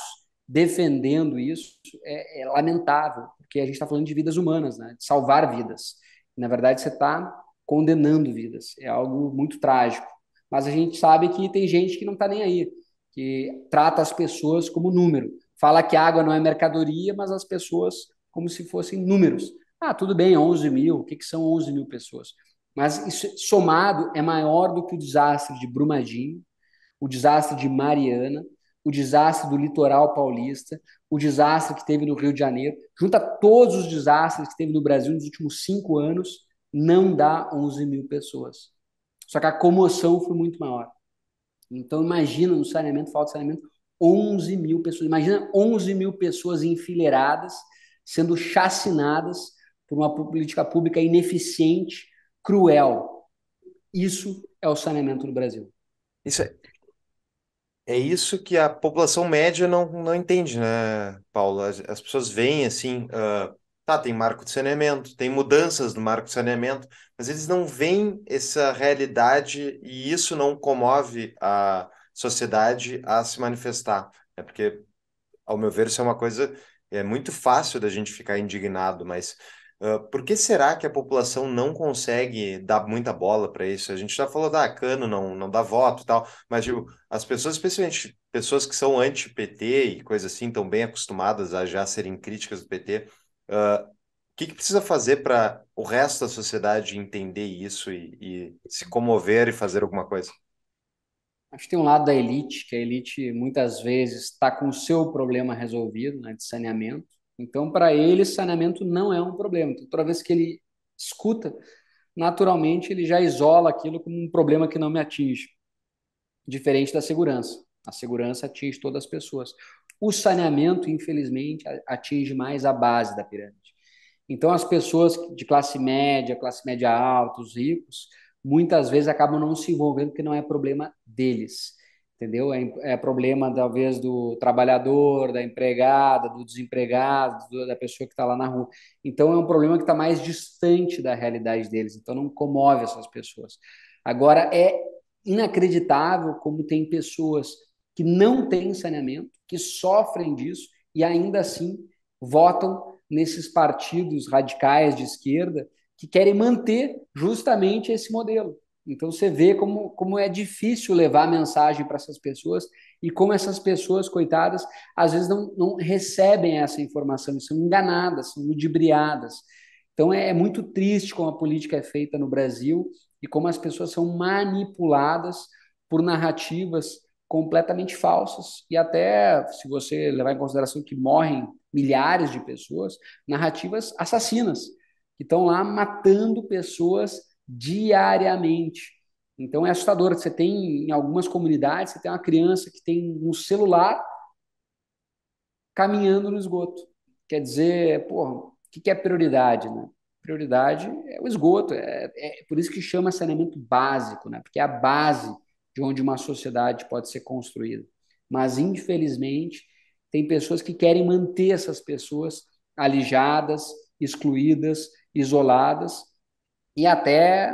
defendendo isso, é, é lamentável, porque a gente está falando de vidas humanas, né? de salvar vidas. Na verdade, você está condenando vidas. É algo muito trágico. Mas a gente sabe que tem gente que não está nem aí, que trata as pessoas como número fala que água não é mercadoria, mas as pessoas como se fossem números. Ah, tudo bem, 11 mil, o que, que são 11 mil pessoas? Mas isso somado é maior do que o desastre de Brumadinho, o desastre de Mariana, o desastre do litoral paulista, o desastre que teve no Rio de Janeiro, junta todos os desastres que teve no Brasil nos últimos cinco anos, não dá 11 mil pessoas. Só que a comoção foi muito maior. Então, imagina no saneamento, falta de saneamento, 11 mil pessoas. Imagina 11 mil pessoas enfileiradas, sendo chacinadas por uma política pública ineficiente, cruel. Isso é o saneamento no Brasil. Isso é, é isso que a população média não, não entende, né, Paulo As, as pessoas veem assim, uh, tá, tem marco de saneamento, tem mudanças no marco de saneamento, mas eles não veem essa realidade e isso não comove a, sociedade a se manifestar. É porque, ao meu ver, isso é uma coisa é muito fácil da gente ficar indignado, mas uh, por que será que a população não consegue dar muita bola para isso? A gente já falou da ah, cano, não, não dá voto e tal, mas digo, tipo, as pessoas, especialmente pessoas que são anti-PT e coisas assim, estão bem acostumadas a já serem críticas do PT, uh, o que, que, precisa fazer para o resto da sociedade entender isso e, e se comover e fazer alguma coisa? Acho que tem um lado da elite, que a elite muitas vezes está com o seu problema resolvido, né, de saneamento. Então, para ele, saneamento não é um problema. Então, toda vez que ele escuta, naturalmente ele já isola aquilo como um problema que não me atinge. Diferente da segurança. A segurança atinge todas as pessoas. O saneamento, infelizmente, atinge mais a base da pirâmide. Então, as pessoas de classe média, classe média alta, os ricos, muitas vezes acabam não se envolvendo porque não é problema deles, entendeu? É, é problema, talvez, do trabalhador, da empregada, do desempregado, do, da pessoa que está lá na rua. Então, é um problema que está mais distante da realidade deles, então não comove essas pessoas. Agora, é inacreditável como tem pessoas que não têm saneamento, que sofrem disso e ainda assim votam nesses partidos radicais de esquerda que querem manter justamente esse modelo. Então você vê como, como é difícil levar a mensagem para essas pessoas e como essas pessoas, coitadas, às vezes não, não recebem essa informação, são enganadas, são ludibriadas. Então é, é muito triste como a política é feita no Brasil e como as pessoas são manipuladas por narrativas completamente falsas e até se você levar em consideração que morrem milhares de pessoas, narrativas assassinas, que estão lá matando pessoas diariamente. Então é assustador. Você tem em algumas comunidades, você tem uma criança que tem um celular caminhando no esgoto. Quer dizer, pô, o que é prioridade, né? Prioridade é o esgoto. É, é, é por isso que chama saneamento básico, né? Porque é a base de onde uma sociedade pode ser construída. Mas infelizmente tem pessoas que querem manter essas pessoas alijadas, excluídas isoladas e até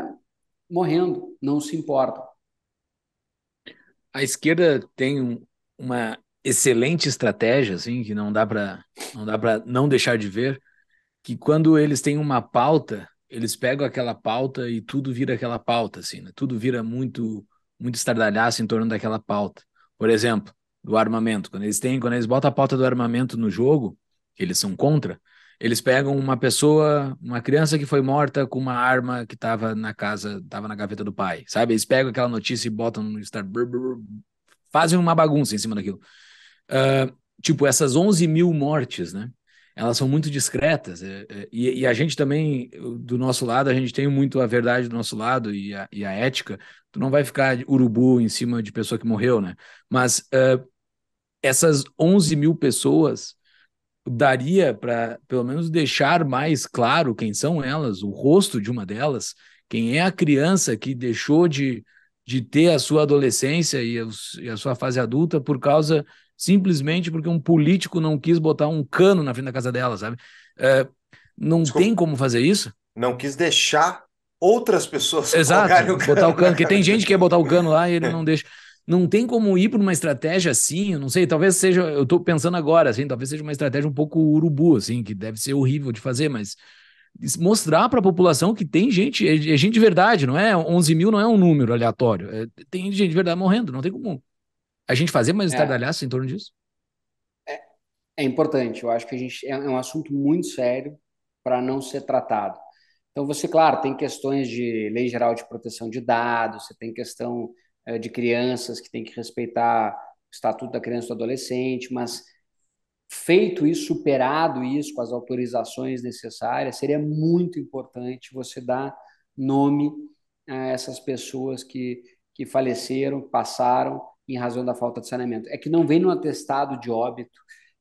morrendo, não se importam. A esquerda tem uma excelente estratégia, assim, que não dá para não dá para não deixar de ver, que quando eles têm uma pauta, eles pegam aquela pauta e tudo vira aquela pauta, assim, né? Tudo vira muito muito estardalhaço em torno daquela pauta. Por exemplo, do armamento, quando eles têm, quando eles botam a pauta do armamento no jogo, que eles são contra, eles pegam uma pessoa, uma criança que foi morta com uma arma que estava na casa, estava na gaveta do pai, sabe? Eles pegam aquela notícia e botam no Star... Fazem uma bagunça em cima daquilo. Uh, tipo, essas 11 mil mortes, né? Elas são muito discretas. É, é, e, e, a gente também, do nosso lado, a gente tem muito a verdade do nosso lado e a, e a ética. Tu não vai ficar urubu em cima de pessoa que morreu, né? Mas uh, essas 11 mil pessoas daria para pelo menos deixar mais claro quem são elas, o rosto de uma delas, quem é a criança que deixou de, de ter a sua adolescência e, e a sua fase adulta por causa simplesmente porque um político não quis botar um cano na frente da casa dela, sabe? É, não Desculpa. tem como fazer isso. Não quis deixar outras pessoas Exato, o botar o cano, porque tem gente que quer botar o cano lá e ele não deixa não tem como ir para uma estratégia assim, eu não sei, talvez seja, eu estou pensando agora, assim, talvez seja uma estratégia um pouco urubu, assim, que deve ser horrível de fazer, mas mostrar para a população que tem gente, é, é, gente de verdade, não é 11 mil, não é um número aleatório, é, tem gente de verdade morrendo, não tem como a gente fazer mais é. estardalhaço em torno disso. É, é, importante, eu acho que a gente é, é um assunto muito sério para não ser tratado. Então, você, claro, tem questões de lei geral de proteção de dados, você tem questão eh, de crianças, que tem que respeitar o estatuto da criança e do adolescente, mas feito isso, superado isso com as autorizações necessárias, seria muito importante você dar nome a essas pessoas que, que faleceram, passaram em razão da falta de saneamento. É que não vem no atestado de óbito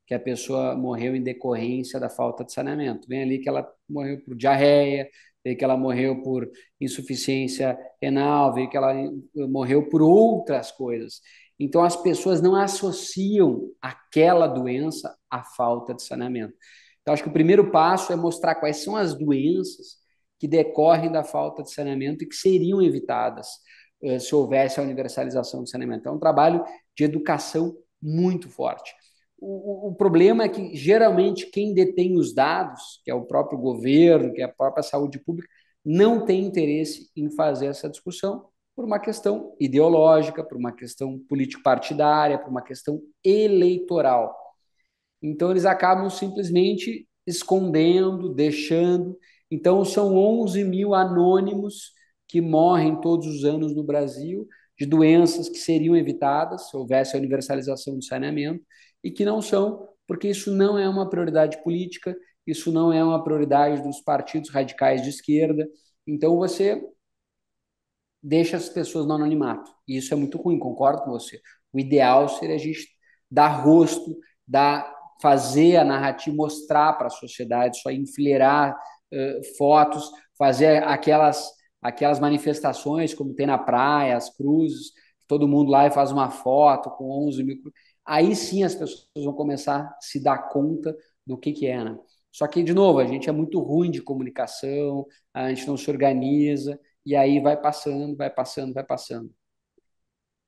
que a pessoa morreu em decorrência da falta de saneamento. Vem ali que ela morreu por diarreia, veio que ela morreu por insuficiência renal, veio que ela morreu por outras coisas. Então as pessoas não associam aquela doença à falta de saneamento. Então acho que o primeiro passo é mostrar quais são as doenças que decorrem da falta de saneamento e que seriam evitadas eh, se houvesse a universalização do saneamento. É um trabalho de educação muito forte o, o, problema é que geralmente quem detém os dados, que é o próprio governo, que é a própria saúde pública, não tem interesse em fazer essa discussão por uma questão ideológica, por uma questão político-partidária, por uma questão eleitoral. Então eles acabam simplesmente escondendo, deixando. Então são 11 mil anônimos que morrem todos os anos no Brasil de doenças que seriam evitadas se houvesse a universalização do saneamento e que não são, porque isso não é uma prioridade política, isso não é uma prioridade dos partidos radicais de esquerda. Então você deixa as pessoas no anonimato. E isso é muito ruim, concordo com você. O ideal seria a gente dar rosto, dar, fazer a narrativa, mostrar para a sociedade, só enfileirar uh, fotos, fazer aquelas, aquelas manifestações como tem na praia, as cruzes, todo mundo lá e faz uma foto com 11 mil. Aí sim as pessoas vão começar a se dar conta do que, que é. Né? Só que, de novo, a gente é muito ruim de comunicação, a gente não se organiza, e aí vai passando, vai passando, vai passando.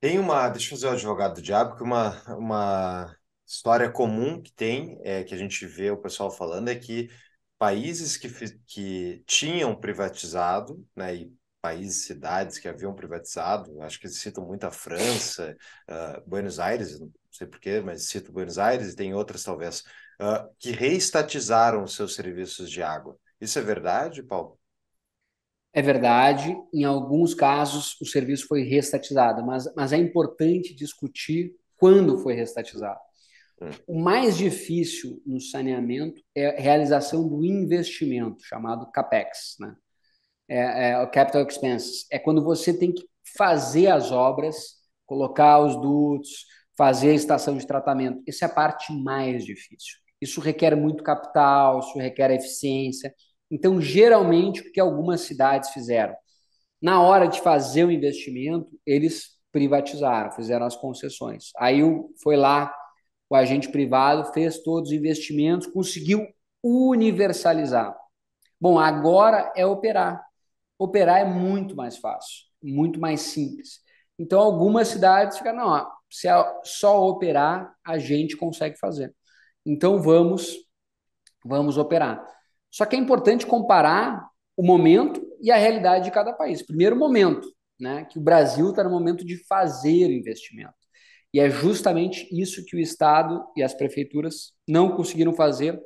Tem uma, deixa eu fazer o advogado do diabo, que uma, uma história comum que tem, é, que a gente vê o pessoal falando, é que países que, que tinham privatizado, né, e países, cidades que haviam privatizado, acho que eles citam muito a França, uh, Buenos Aires, não sei porquê, mas cito Buenos Aires e tem outras talvez, uh, que reestatizaram os seus serviços de água. Isso é verdade, Paulo? É verdade, em alguns casos o serviço foi reestatizado, mas, mas é importante discutir quando foi reestatizado. Hum. O mais difícil no saneamento é a realização do investimento, chamado CAPEX. Né? é, é, capital expenses, é quando você tem que fazer as obras, colocar os dutos, fazer a estação de tratamento. isso é a parte mais difícil. Isso requer muito capital, isso requer eficiência. Então, geralmente, o que algumas cidades fizeram? Na hora de fazer o investimento, eles privatizaram, fizeram as concessões. Aí foi lá o agente privado, fez todos os investimentos, conseguiu universalizar. Bom, agora é operar. Operar é muito mais fácil, muito mais simples. Então, algumas cidades ficam, não, ó, se só operar, a gente consegue fazer. Então, vamos, vamos operar. Só que é importante comparar o momento e a realidade de cada país. Primeiro momento, né, que o Brasil está no momento de fazer investimento. E é justamente isso que o Estado e as prefeituras não conseguiram fazer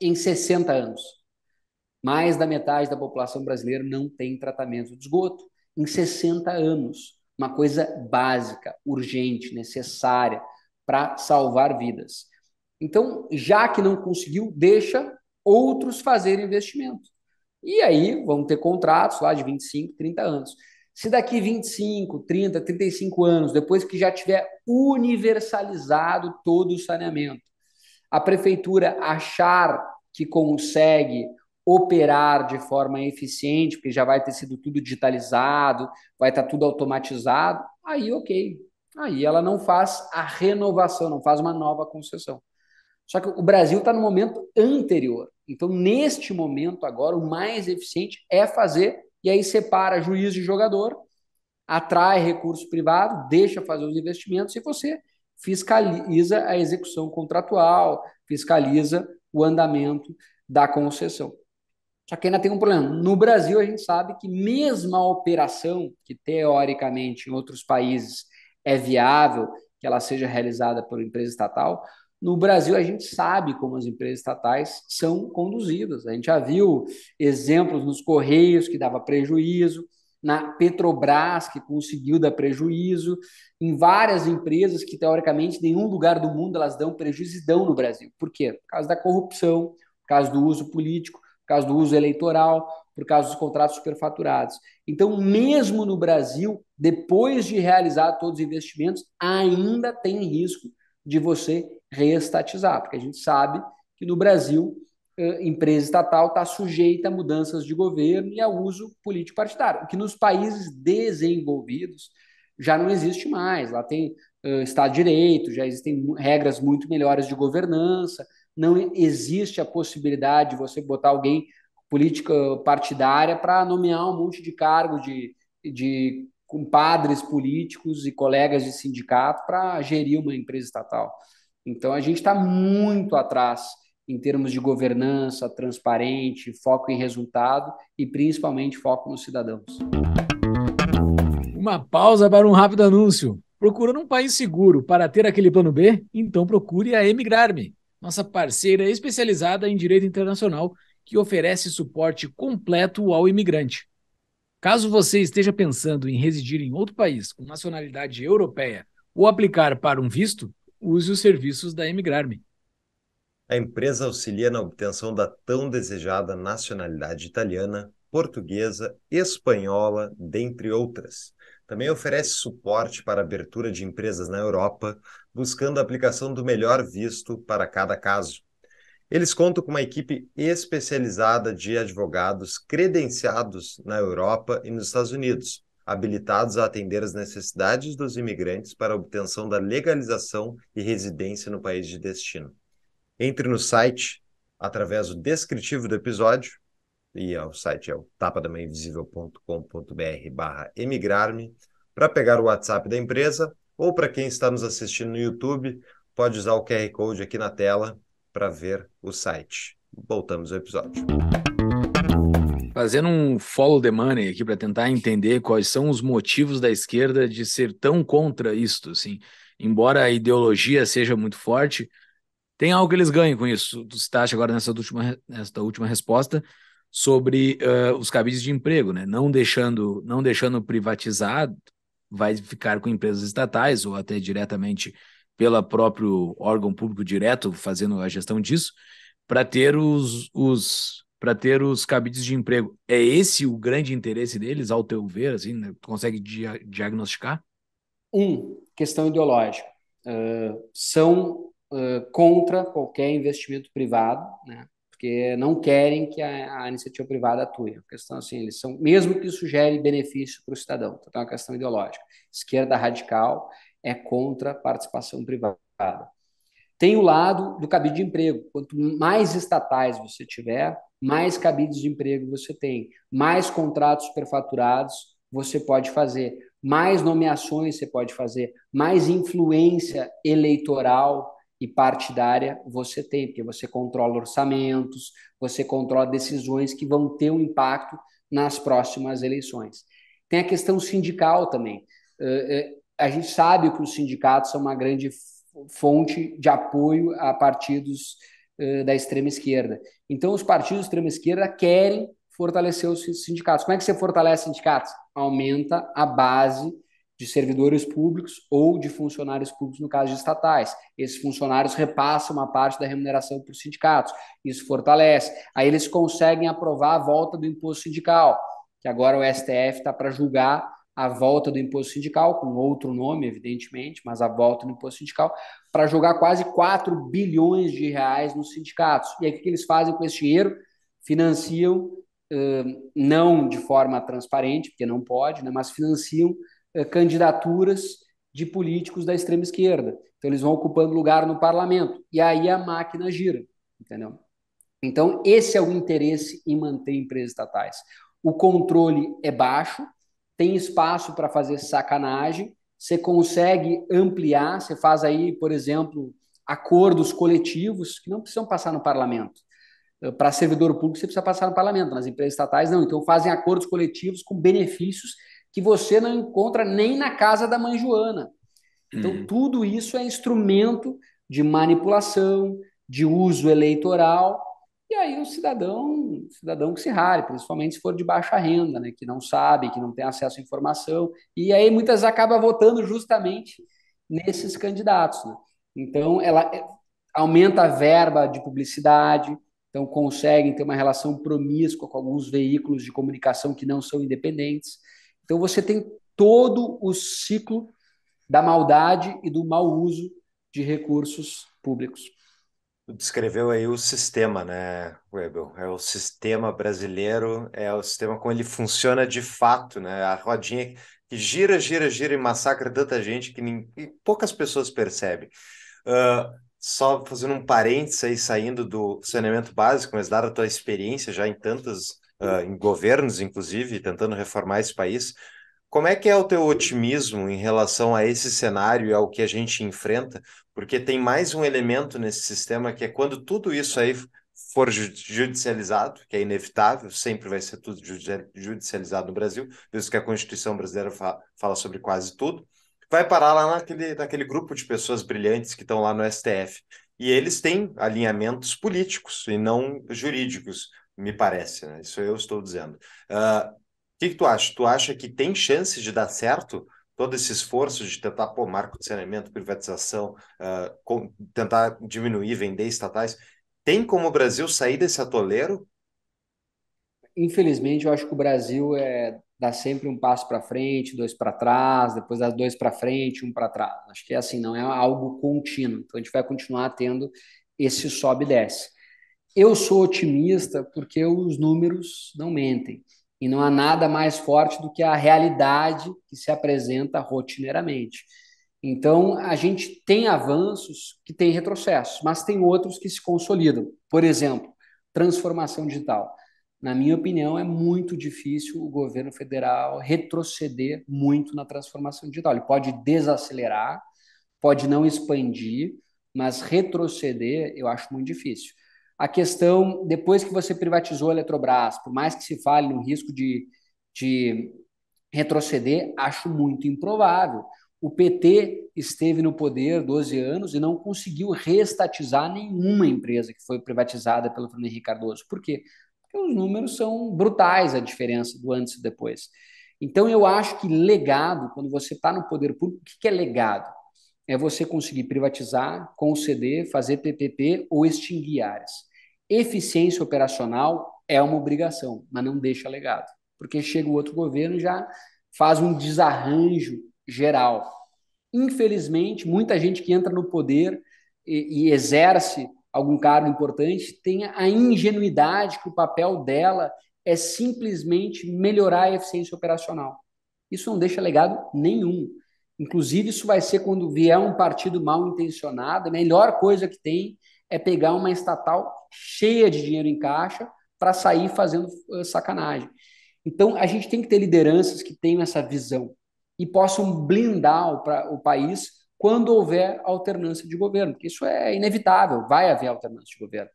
em 60 anos. Mais da metade da população brasileira não tem tratamento de esgoto em 60 anos. Uma coisa básica, urgente, necessária para salvar vidas. Então, já que não conseguiu, deixa outros fazerem investimento. E aí vão ter contratos lá de 25, 30 anos. Se daqui 25, 30, 35 anos, depois que já tiver universalizado todo o saneamento, a prefeitura achar que consegue operar de forma eficiente, porque já vai ter sido tudo digitalizado, vai estar tá tudo automatizado, aí ok. Aí ela não faz a renovação, não faz uma nova concessão. Só que o Brasil está no momento anterior. Então, neste momento agora, o mais eficiente é fazer, e aí separa juiz de jogador, atrai recurso privado, deixa fazer os investimentos e você fiscaliza a execução contratual, fiscaliza o andamento da concessão. Só que ainda tem um problema. No Brasil, a gente sabe que mesmo a operação, que teoricamente em outros países é viável que ela seja realizada por empresa estatal, no Brasil, a gente sabe como as empresas estatais são conduzidas. A gente já viu exemplos nos Correios, que dava prejuízo, na Petrobras, que conseguiu dar prejuízo, em várias empresas que, teoricamente, em nenhum lugar do mundo elas dão prejuízo e dão no Brasil. Por quê? Por causa da corrupção, por causa do uso político caso do uso eleitoral, por causa dos contratos superfaturados. Então, mesmo no Brasil, depois de realizar todos os investimentos, ainda tem risco de você reestatizar, porque a gente sabe que no Brasil empresa estatal está sujeita a mudanças de governo e a uso político partidário, que nos países desenvolvidos já não existe mais. Lá tem uh, Estado de Direito, já existem regras muito melhores de governança, não existe a possibilidade de você botar alguém política partidária para nomear um monte de cargos de, de compadres políticos e colegas de sindicato para gerir uma empresa estatal. Então a gente está muito atrás em termos de governança transparente, foco em resultado e principalmente foco nos cidadãos. Uma pausa para um rápido anúncio. Procurando um país seguro para ter aquele plano B? Então procure a emigrar-me nossa parceira especializada em direito internacional que oferece suporte completo ao imigrante. Caso você esteja pensando em residir em outro país com nacionalidade europeia ou aplicar para um visto, use os serviços da Emigrarme. A empresa auxilia na obtenção da tão desejada nacionalidade italiana, portuguesa, espanhola, dentre outras. Também oferece suporte para abertura de empresas na Europa, buscando a aplicação do melhor visto para cada caso. Eles contam com uma equipe especializada de advogados credenciados na Europa e nos Estados Unidos, habilitados a atender as necessidades dos imigrantes para a obtenção da legalização e residência no país de destino. Entre no site através do descritivo do episódio, e é o site é o tapadamainvisível.com.br barra emigrar-me, para pegar o WhatsApp da empresa ou para quem está nos assistindo no YouTube, pode usar o QR Code aqui na tela para ver o site. Voltamos ao episódio. Fazendo um follow the money aqui para tentar entender quais são os motivos da esquerda de ser tão contra isto, assim. Embora a ideologia seja muito forte, tem algo que eles ganham com isso. Tu citaste agora nessa última, nessa última resposta sobre uh, os cabides de emprego, né? Não deixando, não deixando privatizado, vai ficar com empresas estatais ou até diretamente pelo próprio órgão público direto fazendo a gestão disso para ter os, os para ter os cabides de emprego. É esse o grande interesse deles, ao teu ver, assim, né? tu consegue dia diagnosticar? Um, questão ideológica. Uh, são uh, contra qualquer investimento privado, né? porque não querem que a, a iniciativa privada atue. É questão assim, eles são, mesmo que isso gere benefício para o cidadão, então é uma questão ideológica. Esquerda radical é contra a participação privada. Tem o lado do cabide de emprego. Quanto mais estatais você tiver, mais cabides de emprego você tem, mais contratos superfaturados você pode fazer, mais nomeações você pode fazer, mais influência eleitoral e partidária você tem, porque você controla orçamentos, você controla decisões que vão ter um impacto nas próximas eleições. Tem a questão sindical também. Eh, eh, a gente sabe que os sindicatos são uma grande fonte de apoio a partidos eh, da extrema esquerda. Então, os partidos de extrema esquerda querem fortalecer os sindicatos. Como é que você fortalece sindicatos? Aumenta a base de servidores públicos ou de funcionários públicos, no caso de estatais. Esses funcionários repassam uma parte da remuneração para os sindicatos, isso fortalece. Aí eles conseguem aprovar a volta do imposto sindical, que agora o STF está para julgar a volta do imposto sindical, com outro nome, evidentemente, mas a volta do imposto sindical, para jogar quase 4 bilhões de reais nos sindicatos. E aí o que eles fazem com esse dinheiro? Financiam, não de forma transparente, porque não pode, né, mas financiam eh, candidaturas de políticos da extrema esquerda. Então, eles vão ocupando lugar no parlamento. E aí a máquina gira, entendeu? Então, esse é o interesse em manter empresas estatais. O controle é baixo, tem espaço para fazer sacanagem, você consegue ampliar, você faz aí, por exemplo, acordos coletivos que não precisam passar no parlamento. Eh, para servidor público, você precisa passar no parlamento, nas empresas estatais, não. Então, fazem acordos coletivos com benefícios que você não encontra nem na casa da mãe Joana. Então, hum. tudo isso é instrumento de manipulação, de uso eleitoral, e aí o cidadão, cidadão que se rale, principalmente se for de baixa renda, né, que não sabe, que não tem acesso à informação, e aí muitas acaba votando justamente nesses candidatos. Né? Então, ela eh, aumenta a verba de publicidade, então conseguem ter uma relação promíscua com alguns veículos de comunicação que não são independentes. Então você tem todo o ciclo da maldade e do mau uso de recursos públicos. Descreveu aí o sistema, né, Webel? É o sistema brasileiro, é o sistema como ele funciona de fato, né? A rodinha que gira, gira, gira e massacra tanta gente que nem, poucas pessoas percebem. Uh, só fazendo um parênteses aí, saindo do saneamento básico, mas dada a tua experiência já em tantas uh, em governos, inclusive, tentando reformar esse país. Como é que é o teu otimismo em relação a esse cenário e ao que a gente enfrenta? Porque tem mais um elemento nesse sistema que é quando tudo isso aí for judicializado, que é inevitável, sempre vai ser tudo judicializado no Brasil, visto que a Constituição brasileira fa fala sobre quase tudo, vai parar lá naquele, naquele grupo de pessoas brilhantes que estão lá no STF. E eles têm alinhamentos políticos e não jurídicos me parece, né? Isso eu estou dizendo. O uh, ah, que, que, tu acha? Tu acha que tem chances de dar certo todo esse esforço de tentar, pôr marco de saneamento, privatização, uh, com, tentar diminuir, vender estatais? Tem como o Brasil sair desse atoleiro? Infelizmente, eu acho que o Brasil é, dá sempre um passo para frente, dois para trás, depois dá dois para frente, um para trás. Acho que é assim, não é algo contínuo. Então, a gente vai continuar tendo esse sobe e desce. Eu sou otimista porque os números não mentem e não há nada mais forte do que a realidade que se apresenta rotineiramente. Então, a gente tem avanços que tem retrocessos, mas tem outros que se consolidam. Por exemplo, transformação digital. Na minha opinião, é muito difícil o governo federal retroceder muito na transformação digital. Ele pode desacelerar, pode não expandir, mas retroceder eu acho muito difícil a questão, depois que você privatizou a Eletrobras, por mais que se fale no risco de, de retroceder, acho muito improvável. O PT esteve no poder 12 anos e não conseguiu restatizar nenhuma empresa que foi privatizada pelo Fernando Henrique Cardoso. Por quê? Porque os números são brutais a diferença do antes e depois. Então, eu acho que legado, quando você está no poder público, o que é legado? É você conseguir privatizar, conceder, fazer PPP ou extinguir áreas. Eficiência operacional é uma obrigação, mas não deixa legado, porque chega o outro governo e já faz um desarranjo geral. Infelizmente, muita gente que entra no poder e, e exerce algum cargo importante tem a ingenuidade que o papel dela é simplesmente melhorar a eficiência operacional. Isso não deixa legado nenhum. Inclusive, isso vai ser quando vier um partido mal intencionado, a melhor coisa que tem é pegar uma estatal cheia de dinheiro em caixa para sair fazendo eh, sacanagem. Então, a gente tem que ter lideranças que tenham essa visão e possam blindar o, pra, o país quando houver alternância de governo, porque isso é inevitável, vai haver alternância de governo.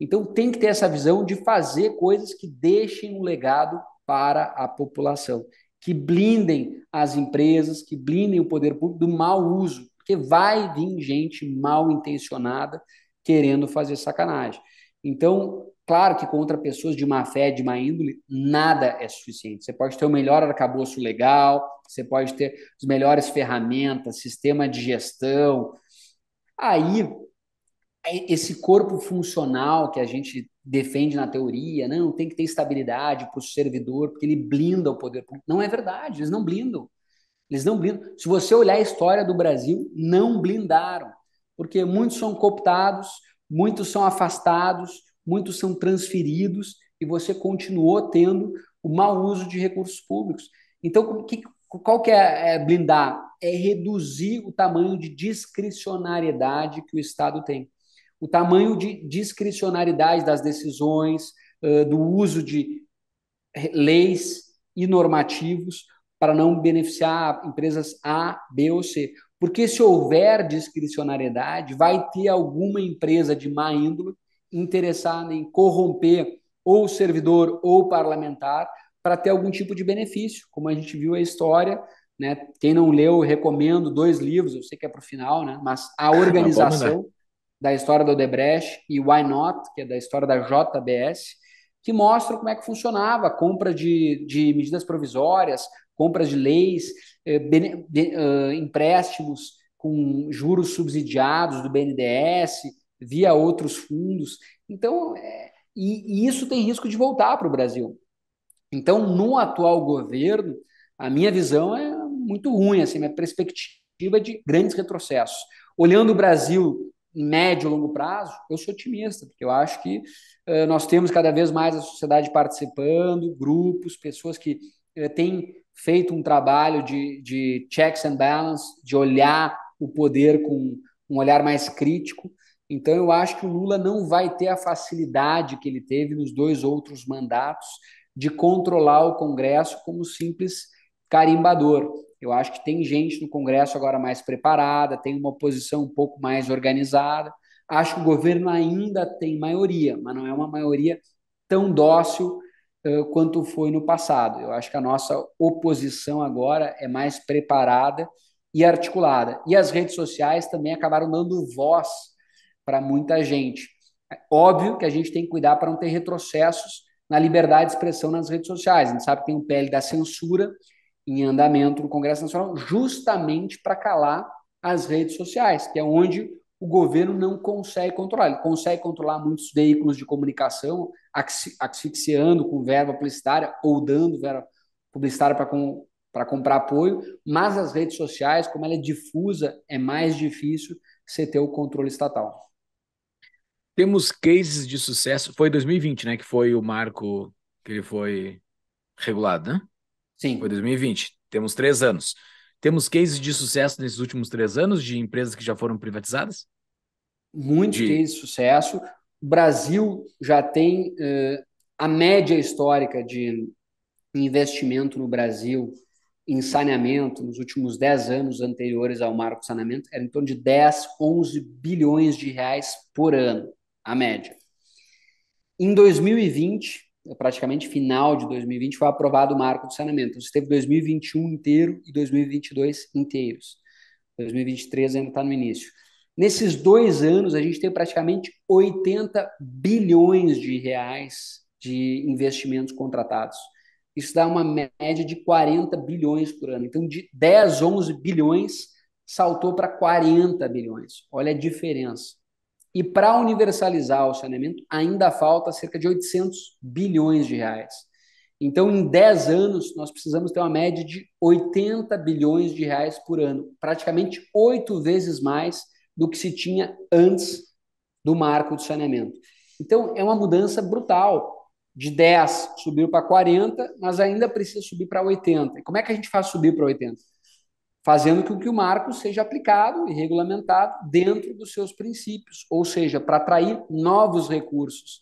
Então, tem que ter essa visão de fazer coisas que deixem um legado para a população, que blindem as empresas, que blindem o poder público do mau uso, porque vai vir gente mal intencionada querendo fazer sacanagem. Então, claro que contra pessoas de má fé, de má índole, nada é suficiente. Você pode ter o melhor arcabouço legal, você pode ter as melhores ferramentas, sistema de gestão. Aí, é esse corpo funcional que a gente defende na teoria, não, tem que ter estabilidade para o servidor, porque ele blinda o poder público. Não é verdade, eles não blindam. Eles não blindam. Se você olhar a história do Brasil, não blindaram, porque muitos são cooptados, muitos são afastados, muitos são transferidos e você continuou tendo o mau uso de recursos públicos. Então, que, qual que é, é blindar? É reduzir o tamanho de discricionariedade que o Estado tem. O tamanho de discricionariedade das decisões, do uso de leis e normativos para não beneficiar empresas A, B ou C. Porque se houver discricionariedade, vai ter alguma empresa de má índole interessada em corromper ou servidor ou parlamentar para ter algum tipo de benefício, como a gente viu a história. Né? Quem não leu, recomendo dois livros, eu sei que é para o final, né? mas A Organização é da História do Odebrecht e Why Not, que é da história da JBS, que mostram como é que funcionava a compra de, de medidas provisórias, compras de leis, eh, empréstimos com juros subsidiados do BNDES, via outros fundos. Então, é, e, isso tem risco de voltar para o Brasil. Então, no atual governo, a minha visão é muito ruim, assim, minha perspectiva é de grandes retrocessos. Olhando o Brasil em médio e longo prazo, eu sou otimista, porque eu acho que nós temos cada vez mais a sociedade participando, grupos, pessoas que têm feito um trabalho de, de checks and balance, de olhar o poder com um olhar mais crítico. Então, eu acho que o Lula não vai ter a facilidade que ele teve nos dois outros mandatos de controlar o Congresso como simples carimbador. Eu acho que tem gente no Congresso agora mais preparada, tem uma oposição um pouco mais organizada. Acho que o governo ainda tem maioria, mas não é uma maioria tão dócil quanto foi no passado. Eu acho que a nossa oposição agora é mais preparada e articulada. E as redes sociais também acabaram dando voz para muita gente. É óbvio que a gente tem que cuidar para não ter retrocessos na liberdade de expressão nas redes sociais. A gente sabe que tem um PL da censura em andamento no Congresso Nacional, justamente para calar as redes sociais, que é onde o governo não consegue controlar. Ele consegue controlar muitos veículos de comunicação, asfixiando com verba publicitária ou dando verba publicitária para com, comprar apoio, mas as redes sociais, como ela é difusa, é mais difícil você ter o controle estatal. Temos cases de sucesso. Foi 2020, né? Que foi o marco que ele foi regulado, né? Sim. Foi 2020. Temos três anos. Temos cases de sucesso nesses últimos três anos de empresas que já foram privatizadas? Muitos de... cases de sucesso. O Brasil já tem uh, a média histórica de investimento no Brasil em saneamento nos últimos 10 anos anteriores ao marco saneamento era em torno de 10, 11 bilhões de reais por ano, a média. Em 2020, praticamente final de 2020, foi aprovado o marco do saneamento. Então, você teve 2021 inteiro e 2022 inteiros. 2023 ainda está no início. Nesses dois anos, a gente tem praticamente 80 bilhões de reais de investimentos contratados. Isso dá uma média de 40 bilhões por ano. Então, de 10, 11 bilhões, saltou para 40 bilhões. Olha a diferença. E para universalizar o saneamento, ainda falta cerca de 800 bilhões de reais. Então, em 10 anos, nós precisamos ter uma média de 80 bilhões de reais por ano, praticamente oito vezes mais do que se tinha antes do marco do saneamento. Então, é uma mudança brutal. De 10 subiu para 40, mas ainda precisa subir para 80. E como é que a gente faz subir para 80? fazendo com que o marco seja aplicado e regulamentado dentro dos seus princípios, ou seja, para atrair novos recursos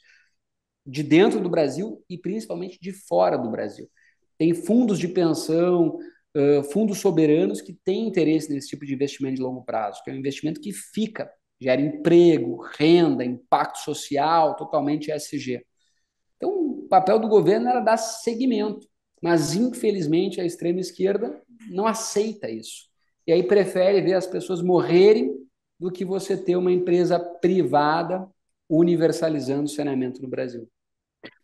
de dentro do Brasil e principalmente de fora do Brasil. Tem fundos de pensão, uh, fundos soberanos que têm interesse nesse tipo de investimento de longo prazo, que é um investimento que fica, gera emprego, renda, impacto social, totalmente ESG. Então, o papel do governo era dar seguimento, mas infelizmente a extrema esquerda não aceita isso. E aí prefere ver as pessoas morrerem do que você ter uma empresa privada universalizando o saneamento no Brasil.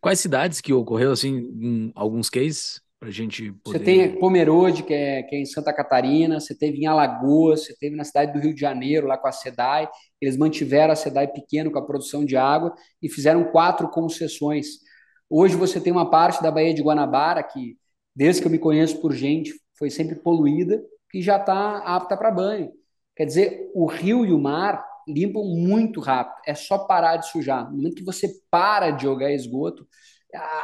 Quais cidades que ocorreu, assim, alguns cases? Pra gente poder... Você tem Pomerode, que é, que é em Santa Catarina, você teve em Alagoas, você teve na cidade do Rio de Janeiro, lá com a SEDAI. Eles mantiveram a SEDAI pequeno com a produção de água e fizeram quatro concessões. Hoje você tem uma parte da Baía de Guanabara, que desde que eu me conheço por gente, foi sempre poluída, que já está apta para banho. Quer dizer, o rio e o mar limpam muito rápido, é só parar de sujar. No momento que você para de jogar esgoto,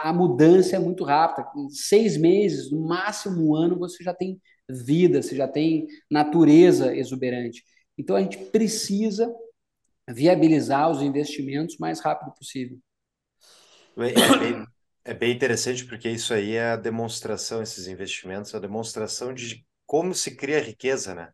a mudança é muito rápida. Em seis meses, no máximo um ano, você já tem vida, você já tem natureza exuberante. Então a gente precisa viabilizar os investimentos o mais rápido possível. É, é, é bem interessante porque isso aí é a demonstração, esses investimentos, é a demonstração de como se cria riqueza, né?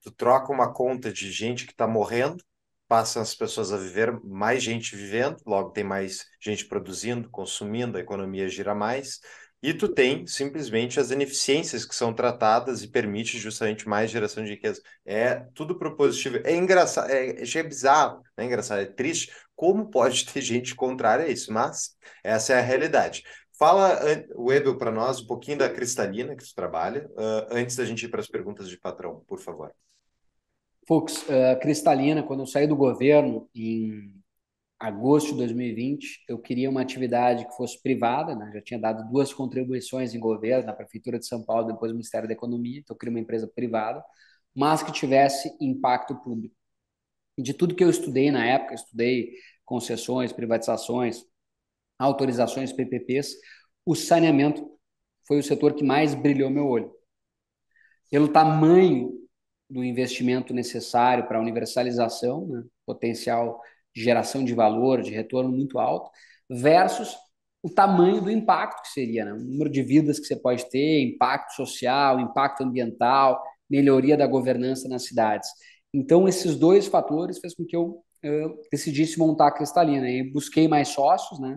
Tu troca uma conta de gente que está morrendo, passa as pessoas a viver, mais gente vivendo, logo tem mais gente produzindo, consumindo, a economia gira mais, e tu tem simplesmente as ineficiências que são tratadas e permite justamente mais geração de riqueza. É tudo propositivo. É engraçado, é, é bizarro, é engraçado, é triste. Como pode ter gente contrária a isso? Mas essa é a realidade. Fala, Webel, para nós um pouquinho da cristalina que tu trabalha, uh, antes da gente ir para as perguntas de patrão, por favor. Fux, uh, cristalina, quando eu saí do governo em agosto de 2020, eu queria uma atividade que fosse privada, né? já tinha dado duas contribuições em governo, na Prefeitura de São Paulo, depois no Ministério da Economia, então eu queria uma empresa privada, mas que tivesse impacto público. de tudo que eu estudei na época, estudei concessões, privatizações, autorizações, PPPs, o saneamento foi o setor que mais brilhou meu olho. Pelo tamanho do investimento necessário para a universalização, né? potencial de geração de valor, de retorno muito alto, versus o tamanho do impacto que seria, né? o número de vidas que você pode ter, impacto social, impacto ambiental, melhoria da governança nas cidades. Então, esses dois fatores fez com que eu, eu eh, decidisse montar a Cristalina. E busquei mais sócios, né?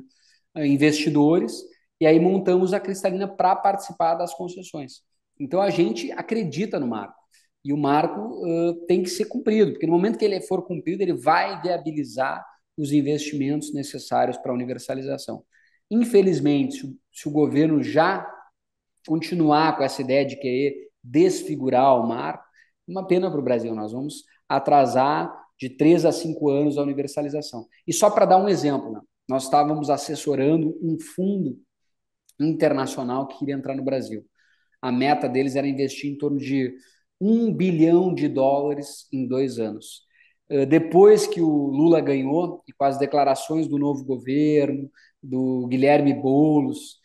Eh, investidores, e aí montamos a Cristalina para participar das concessões. Então, a gente acredita no marco. E o marco uh, tem que ser cumprido, porque no momento que ele for cumprido, ele vai viabilizar os investimentos necessários para a universalização. Infelizmente, se o, se o governo já continuar com essa ideia de querer desfigurar o marco, uma pena para o Brasil, nós vamos atrasar de três a cinco anos a universalização. E só para dar um exemplo, né? nós estávamos assessorando um fundo internacional que queria entrar no Brasil. A meta deles era investir em torno de um bilhão de dólares em dois anos. Eh, depois que o Lula ganhou, e com as declarações do novo governo, do Guilherme Boulos,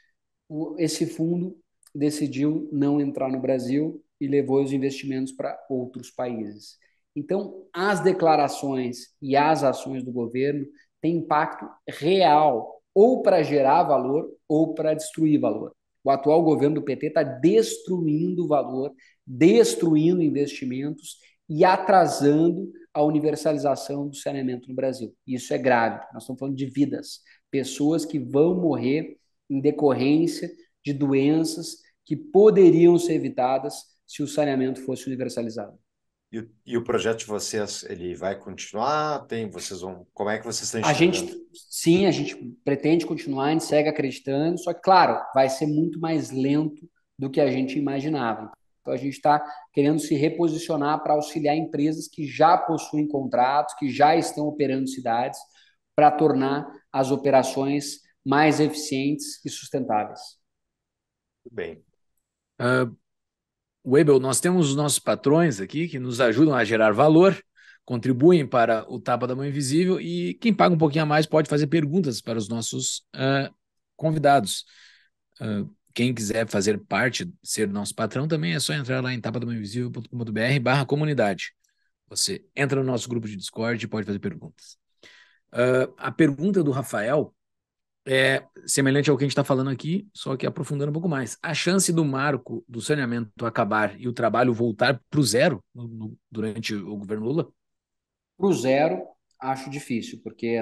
esse fundo decidiu não entrar no Brasil e levou os investimentos para outros países. Então, as declarações e as ações do governo têm impacto real, ou para gerar valor ou para destruir valor. O atual governo do PT está destruindo valor destruindo investimentos e atrasando a universalização do saneamento no Brasil. Isso é grave, nós estamos falando de vidas, pessoas que vão morrer em decorrência de doenças que poderiam ser evitadas se o saneamento fosse universalizado. E, e, o projeto de vocês, ele vai continuar? Tem, vocês vão, como é que vocês estão enxergando? A gente, sim, a gente pretende continuar, a gente segue acreditando, só que, claro, vai ser muito mais lento do que a gente imaginava. Então, a gente está querendo se reposicionar para auxiliar empresas que já possuem contratos, que já estão operando cidades, para tornar as operações mais eficientes e sustentáveis. Muito bem. Uh, Webel, nós temos os nossos patrões aqui que nos ajudam a gerar valor, contribuem para o Tapa da Mão Invisível e quem paga um pouquinho a mais pode fazer perguntas para os nossos uh, convidados. Uh, quem quiser fazer parte, ser nosso patrão, também é só entrar lá em tapadomainvisível.com.br barra comunidade. Você entra no nosso grupo de Discord e pode fazer perguntas. Uh, a pergunta do Rafael é semelhante ao que a gente está falando aqui, só que aprofundando um pouco mais. A chance do marco do saneamento acabar e o trabalho voltar para o zero no, no, durante o governo Lula? Para o zero, acho difícil, porque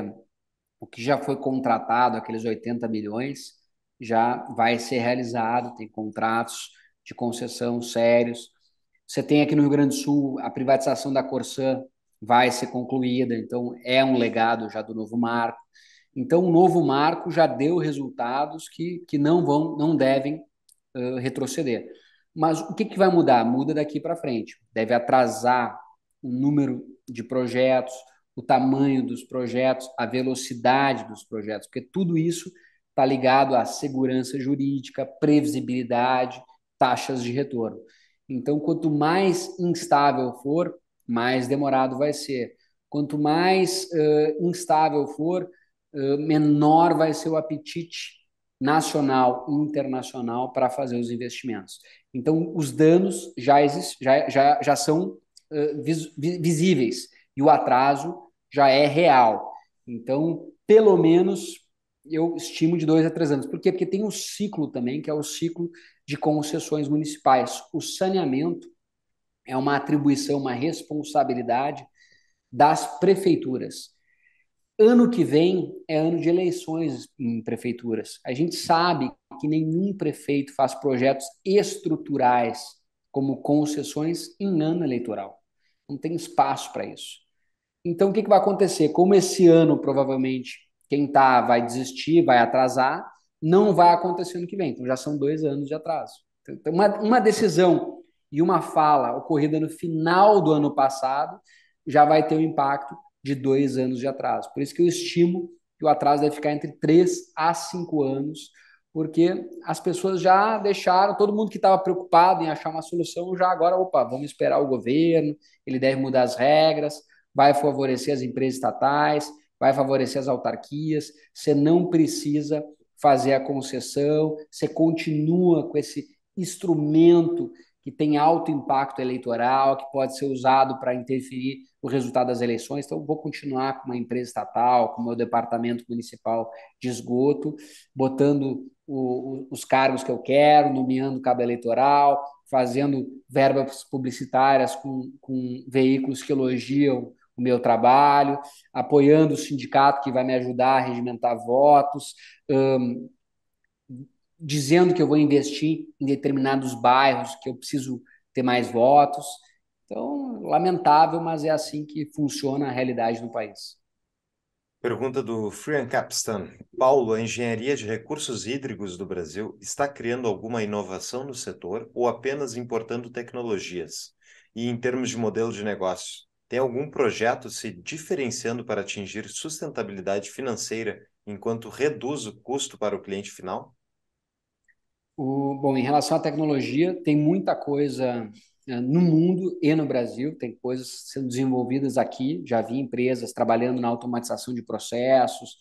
o que já foi contratado, aqueles 80 milhões, já vai ser realizado, tem contratos de concessão sérios. Você tem aqui no Rio Grande do Sul a privatização da Corsã vai ser concluída, então é um legado já do novo marco. Então o novo marco já deu resultados que, que não vão, não devem uh, retroceder. Mas o que, que vai mudar? Muda daqui para frente. Deve atrasar o número de projetos, o tamanho dos projetos, a velocidade dos projetos, porque tudo isso está ligado à segurança jurídica, previsibilidade, taxas de retorno. Então, quanto mais instável for, mais demorado vai ser. Quanto mais uh, instável for, uh, menor vai ser o apetite nacional e internacional para fazer os investimentos. Então, os danos já, exist, já, já, já são uh, vis, visíveis e o atraso já é real. Então, pelo menos eu estimo de dois a três anos. Por quê? Porque tem um ciclo também, que é o ciclo de concessões municipais. O saneamento é uma atribuição, uma responsabilidade das prefeituras. Ano que vem é ano de eleições em prefeituras. A gente sabe que nenhum prefeito faz projetos estruturais como concessões em ano eleitoral. Não tem espaço para isso. Então, o que, que vai acontecer? Como esse ano provavelmente quem tá vai desistir, vai atrasar, não vai acontecer ano que vem. Então já são dois anos de atraso. Então, uma, uma decisão e uma fala ocorrida no final do ano passado já vai ter um impacto de dois anos de atraso. Por isso que eu estimo que o atraso deve ficar entre três a cinco anos, porque as pessoas já deixaram, todo mundo que estava preocupado em achar uma solução, já agora, opa, vamos esperar o governo, ele deve mudar as regras, vai favorecer as empresas estatais, vai favorecer as autarquias, você não precisa fazer a concessão, você continua com esse instrumento que tem alto impacto eleitoral, que pode ser usado para interferir no resultado das eleições. Então, vou continuar com uma empresa estatal, com o meu departamento municipal de esgoto, botando o, o, os cargos que eu quero, nomeando cabo eleitoral, fazendo verbas publicitárias com, com veículos que elogiam o meu trabalho, apoiando o sindicato que vai me ajudar a regimentar votos, dizendo que eu vou investir em determinados bairros, que eu preciso ter mais votos. Então, lamentável, mas é assim que funciona a realidade no país. Pergunta do Frian Capstan. Paulo, a engenharia de recursos hídricos do Brasil está criando alguma inovação no setor ou apenas importando tecnologias? E em termos de modelo de negócio, tem algum projeto se diferenciando para atingir sustentabilidade financeira enquanto reduz o custo para o cliente final? O, bom, em relação à tecnologia, tem muita coisa eh, no mundo e no Brasil, tem coisas sendo desenvolvidas aqui. Já vi empresas trabalhando na automatização de processos,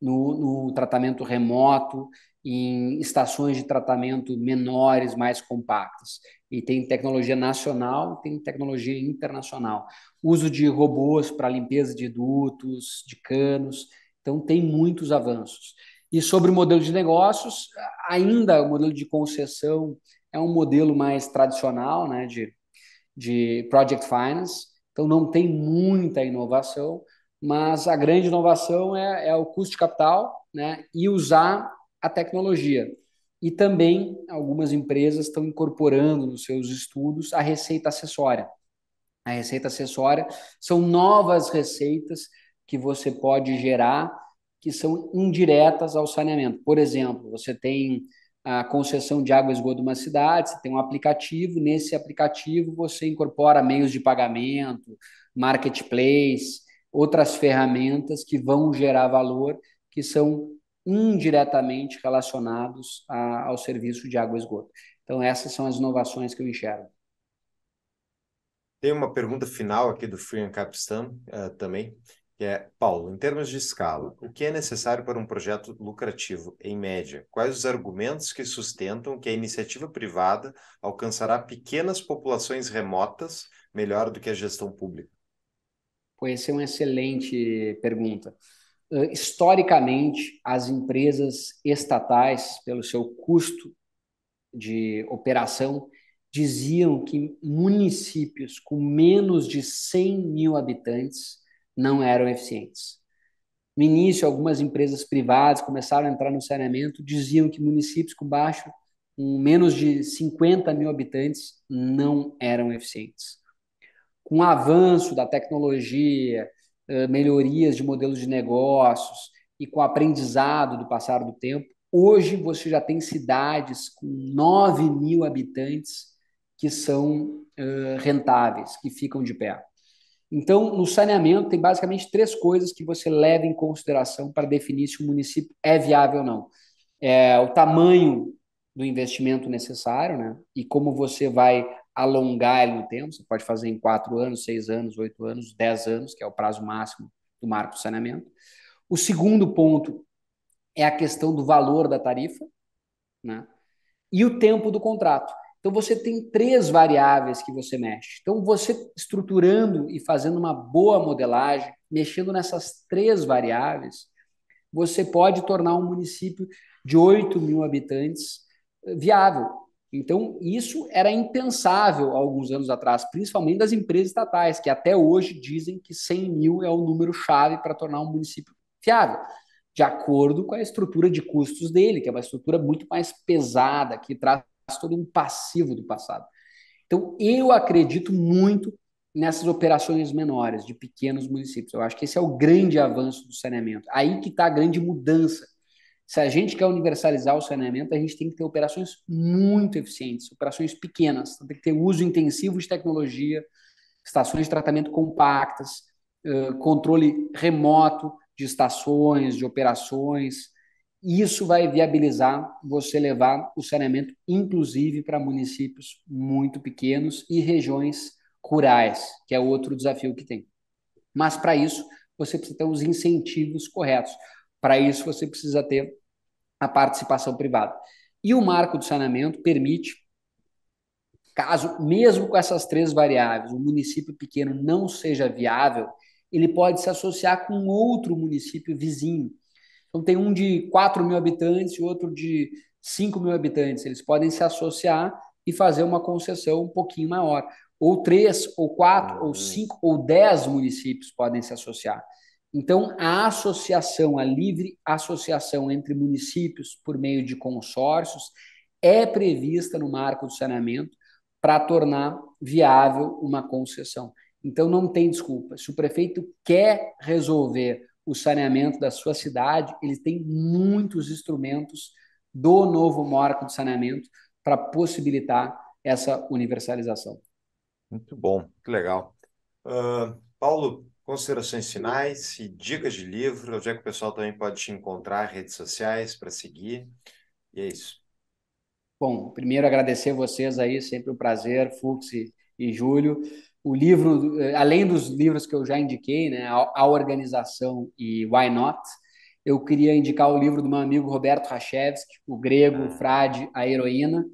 no, no tratamento remoto em estações de tratamento menores, mais compactas. E tem tecnologia nacional, tem tecnologia internacional. Uso de robôs para limpeza de dutos, de canos. Então, tem muitos avanços. E sobre o modelo de negócios, ainda o modelo de concessão é um modelo mais tradicional, né, de, de project finance. Então, não tem muita inovação, mas a grande inovação é, é o custo de capital né, e usar a tecnologia. E também algumas empresas estão incorporando nos seus estudos a receita acessória. A receita acessória são novas receitas que você pode gerar que são indiretas ao saneamento. Por exemplo, você tem a concessão de água e esgoto de uma cidade, você tem um aplicativo, nesse aplicativo você incorpora meios de pagamento, marketplace, outras ferramentas que vão gerar valor, que são indiretamente relacionados a, ao serviço de água e esgoto. Então, essas são as inovações que eu enxergo. Tem uma pergunta final aqui do Free and Capstan uh, também, que é, Paulo, em termos de escala, o que é necessário para um projeto lucrativo, em média? Quais os argumentos que sustentam que a iniciativa privada alcançará pequenas populações remotas melhor do que a gestão pública? Pois essa é uma excelente pergunta historicamente, as empresas estatais, pelo seu custo de operação, diziam que municípios com menos de 100 mil habitantes não eram eficientes. No início, algumas empresas privadas começaram a entrar no saneamento, diziam que municípios com baixo, com menos de 50 mil habitantes, não eram eficientes. Com o avanço da tecnologia, eh, melhorias de modelos de negócios e com o aprendizado do passar do tempo, hoje você já tem cidades com 9 mil habitantes que são eh, rentáveis, que ficam de pé. Então, no saneamento, tem basicamente três coisas que você leva em consideração para definir se o município é viável ou não. É, o tamanho do investimento necessário, né? E como você vai alongar ele no tempo, você pode fazer em quatro anos, seis anos, oito anos, dez anos, que é o prazo máximo do marco de saneamento. O segundo ponto é a questão do valor da tarifa né? e o tempo do contrato. Então, você tem três variáveis que você mexe. Então, você estruturando e fazendo uma boa modelagem, mexendo nessas três variáveis, você pode tornar um município de 8 mil habitantes eh, viável. Então, isso era impensável há alguns anos atrás, principalmente das empresas estatais, que até hoje dizem que 100 mil é o número chave para tornar um município fiável, de acordo com a estrutura de custos dele, que é uma estrutura muito mais pesada, que traz todo um passivo do passado. Então, eu acredito muito nessas operações menores, de pequenos municípios. Eu acho que esse é o grande avanço do saneamento. Aí que está a grande mudança se a gente quer universalizar o saneamento, a gente tem que ter operações muito eficientes, operações pequenas. Então, tem que ter uso intensivo de tecnologia, estações de tratamento compactas, controle remoto de estações, de operações. Isso vai viabilizar você levar o saneamento, inclusive, para municípios muito pequenos e regiões rurais, que é outro desafio que tem. Mas, para isso, você precisa ter os incentivos corretos. Para isso, você precisa ter a participação privada. E o marco do saneamento permite, caso, mesmo com essas três variáveis, o município pequeno não seja viável, ele pode se associar com outro município vizinho. Então, tem um de 4 mil habitantes e outro de 5 mil habitantes. Eles podem se associar e fazer uma concessão um pouquinho maior. Ou três, ou quatro, ou uhum. cinco, ou dez municípios podem se associar. Então, a associação, a livre associação entre municípios por meio de consórcios é prevista no marco do saneamento para tornar viável uma concessão. Então, não tem desculpa. Se o prefeito quer resolver o saneamento da sua cidade, ele tem muitos instrumentos do novo marco de saneamento para possibilitar essa universalização. Muito bom, que legal. Uh, Paulo, considerações finais e dicas de livro, onde é que o pessoal também pode te encontrar, redes sociais para seguir. E é isso. Bom, primeiro agradecer vocês aí, sempre um prazer, Fux e, e Júlio. O livro, eh, além dos livros que eu já indiquei, né, a, a Organização e Why Not, eu queria indicar o livro do meu amigo Roberto Rachevski, O Grego, o ah. Frade, a Heroína.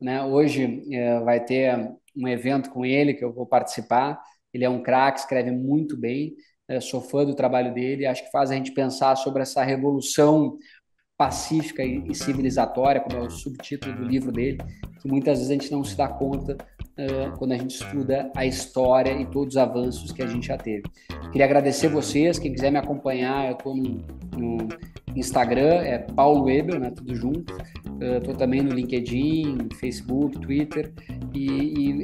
Né? Hoje é, vai ter um evento com ele que eu vou participar ele é um craque, escreve muito bem, é, sou fã do trabalho dele, acho que faz a gente pensar sobre essa revolução pacífica e civilizatória, como é o subtítulo do livro dele, que muitas vezes a gente não se dá conta eh, quando a gente estuda a história e todos os avanços que a gente já teve. Queria agradecer vocês, quem quiser me acompanhar, eu estou no, no, Instagram, é Paulo Weber, né, tudo junto. Estou eh, também no LinkedIn, Facebook, Twitter. E,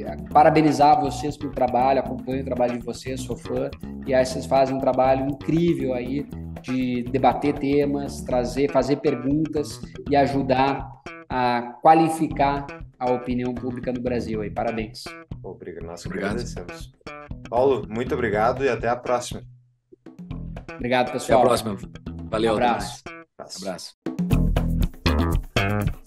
e parabenizar vocês pelo trabalho, acompanho o trabalho de vocês, sou fã. E aí vocês fazem um trabalho incrível aí de debater temas, trazer, fazer perguntas e ajudar a qualificar a opinião pública no Brasil. E parabéns. Obrigado. Nós obrigado. agradecemos. Paulo, muito obrigado e até a próxima. Obrigado, pessoal. Até a próxima. Valeu. Um abraço. abraço. abraço.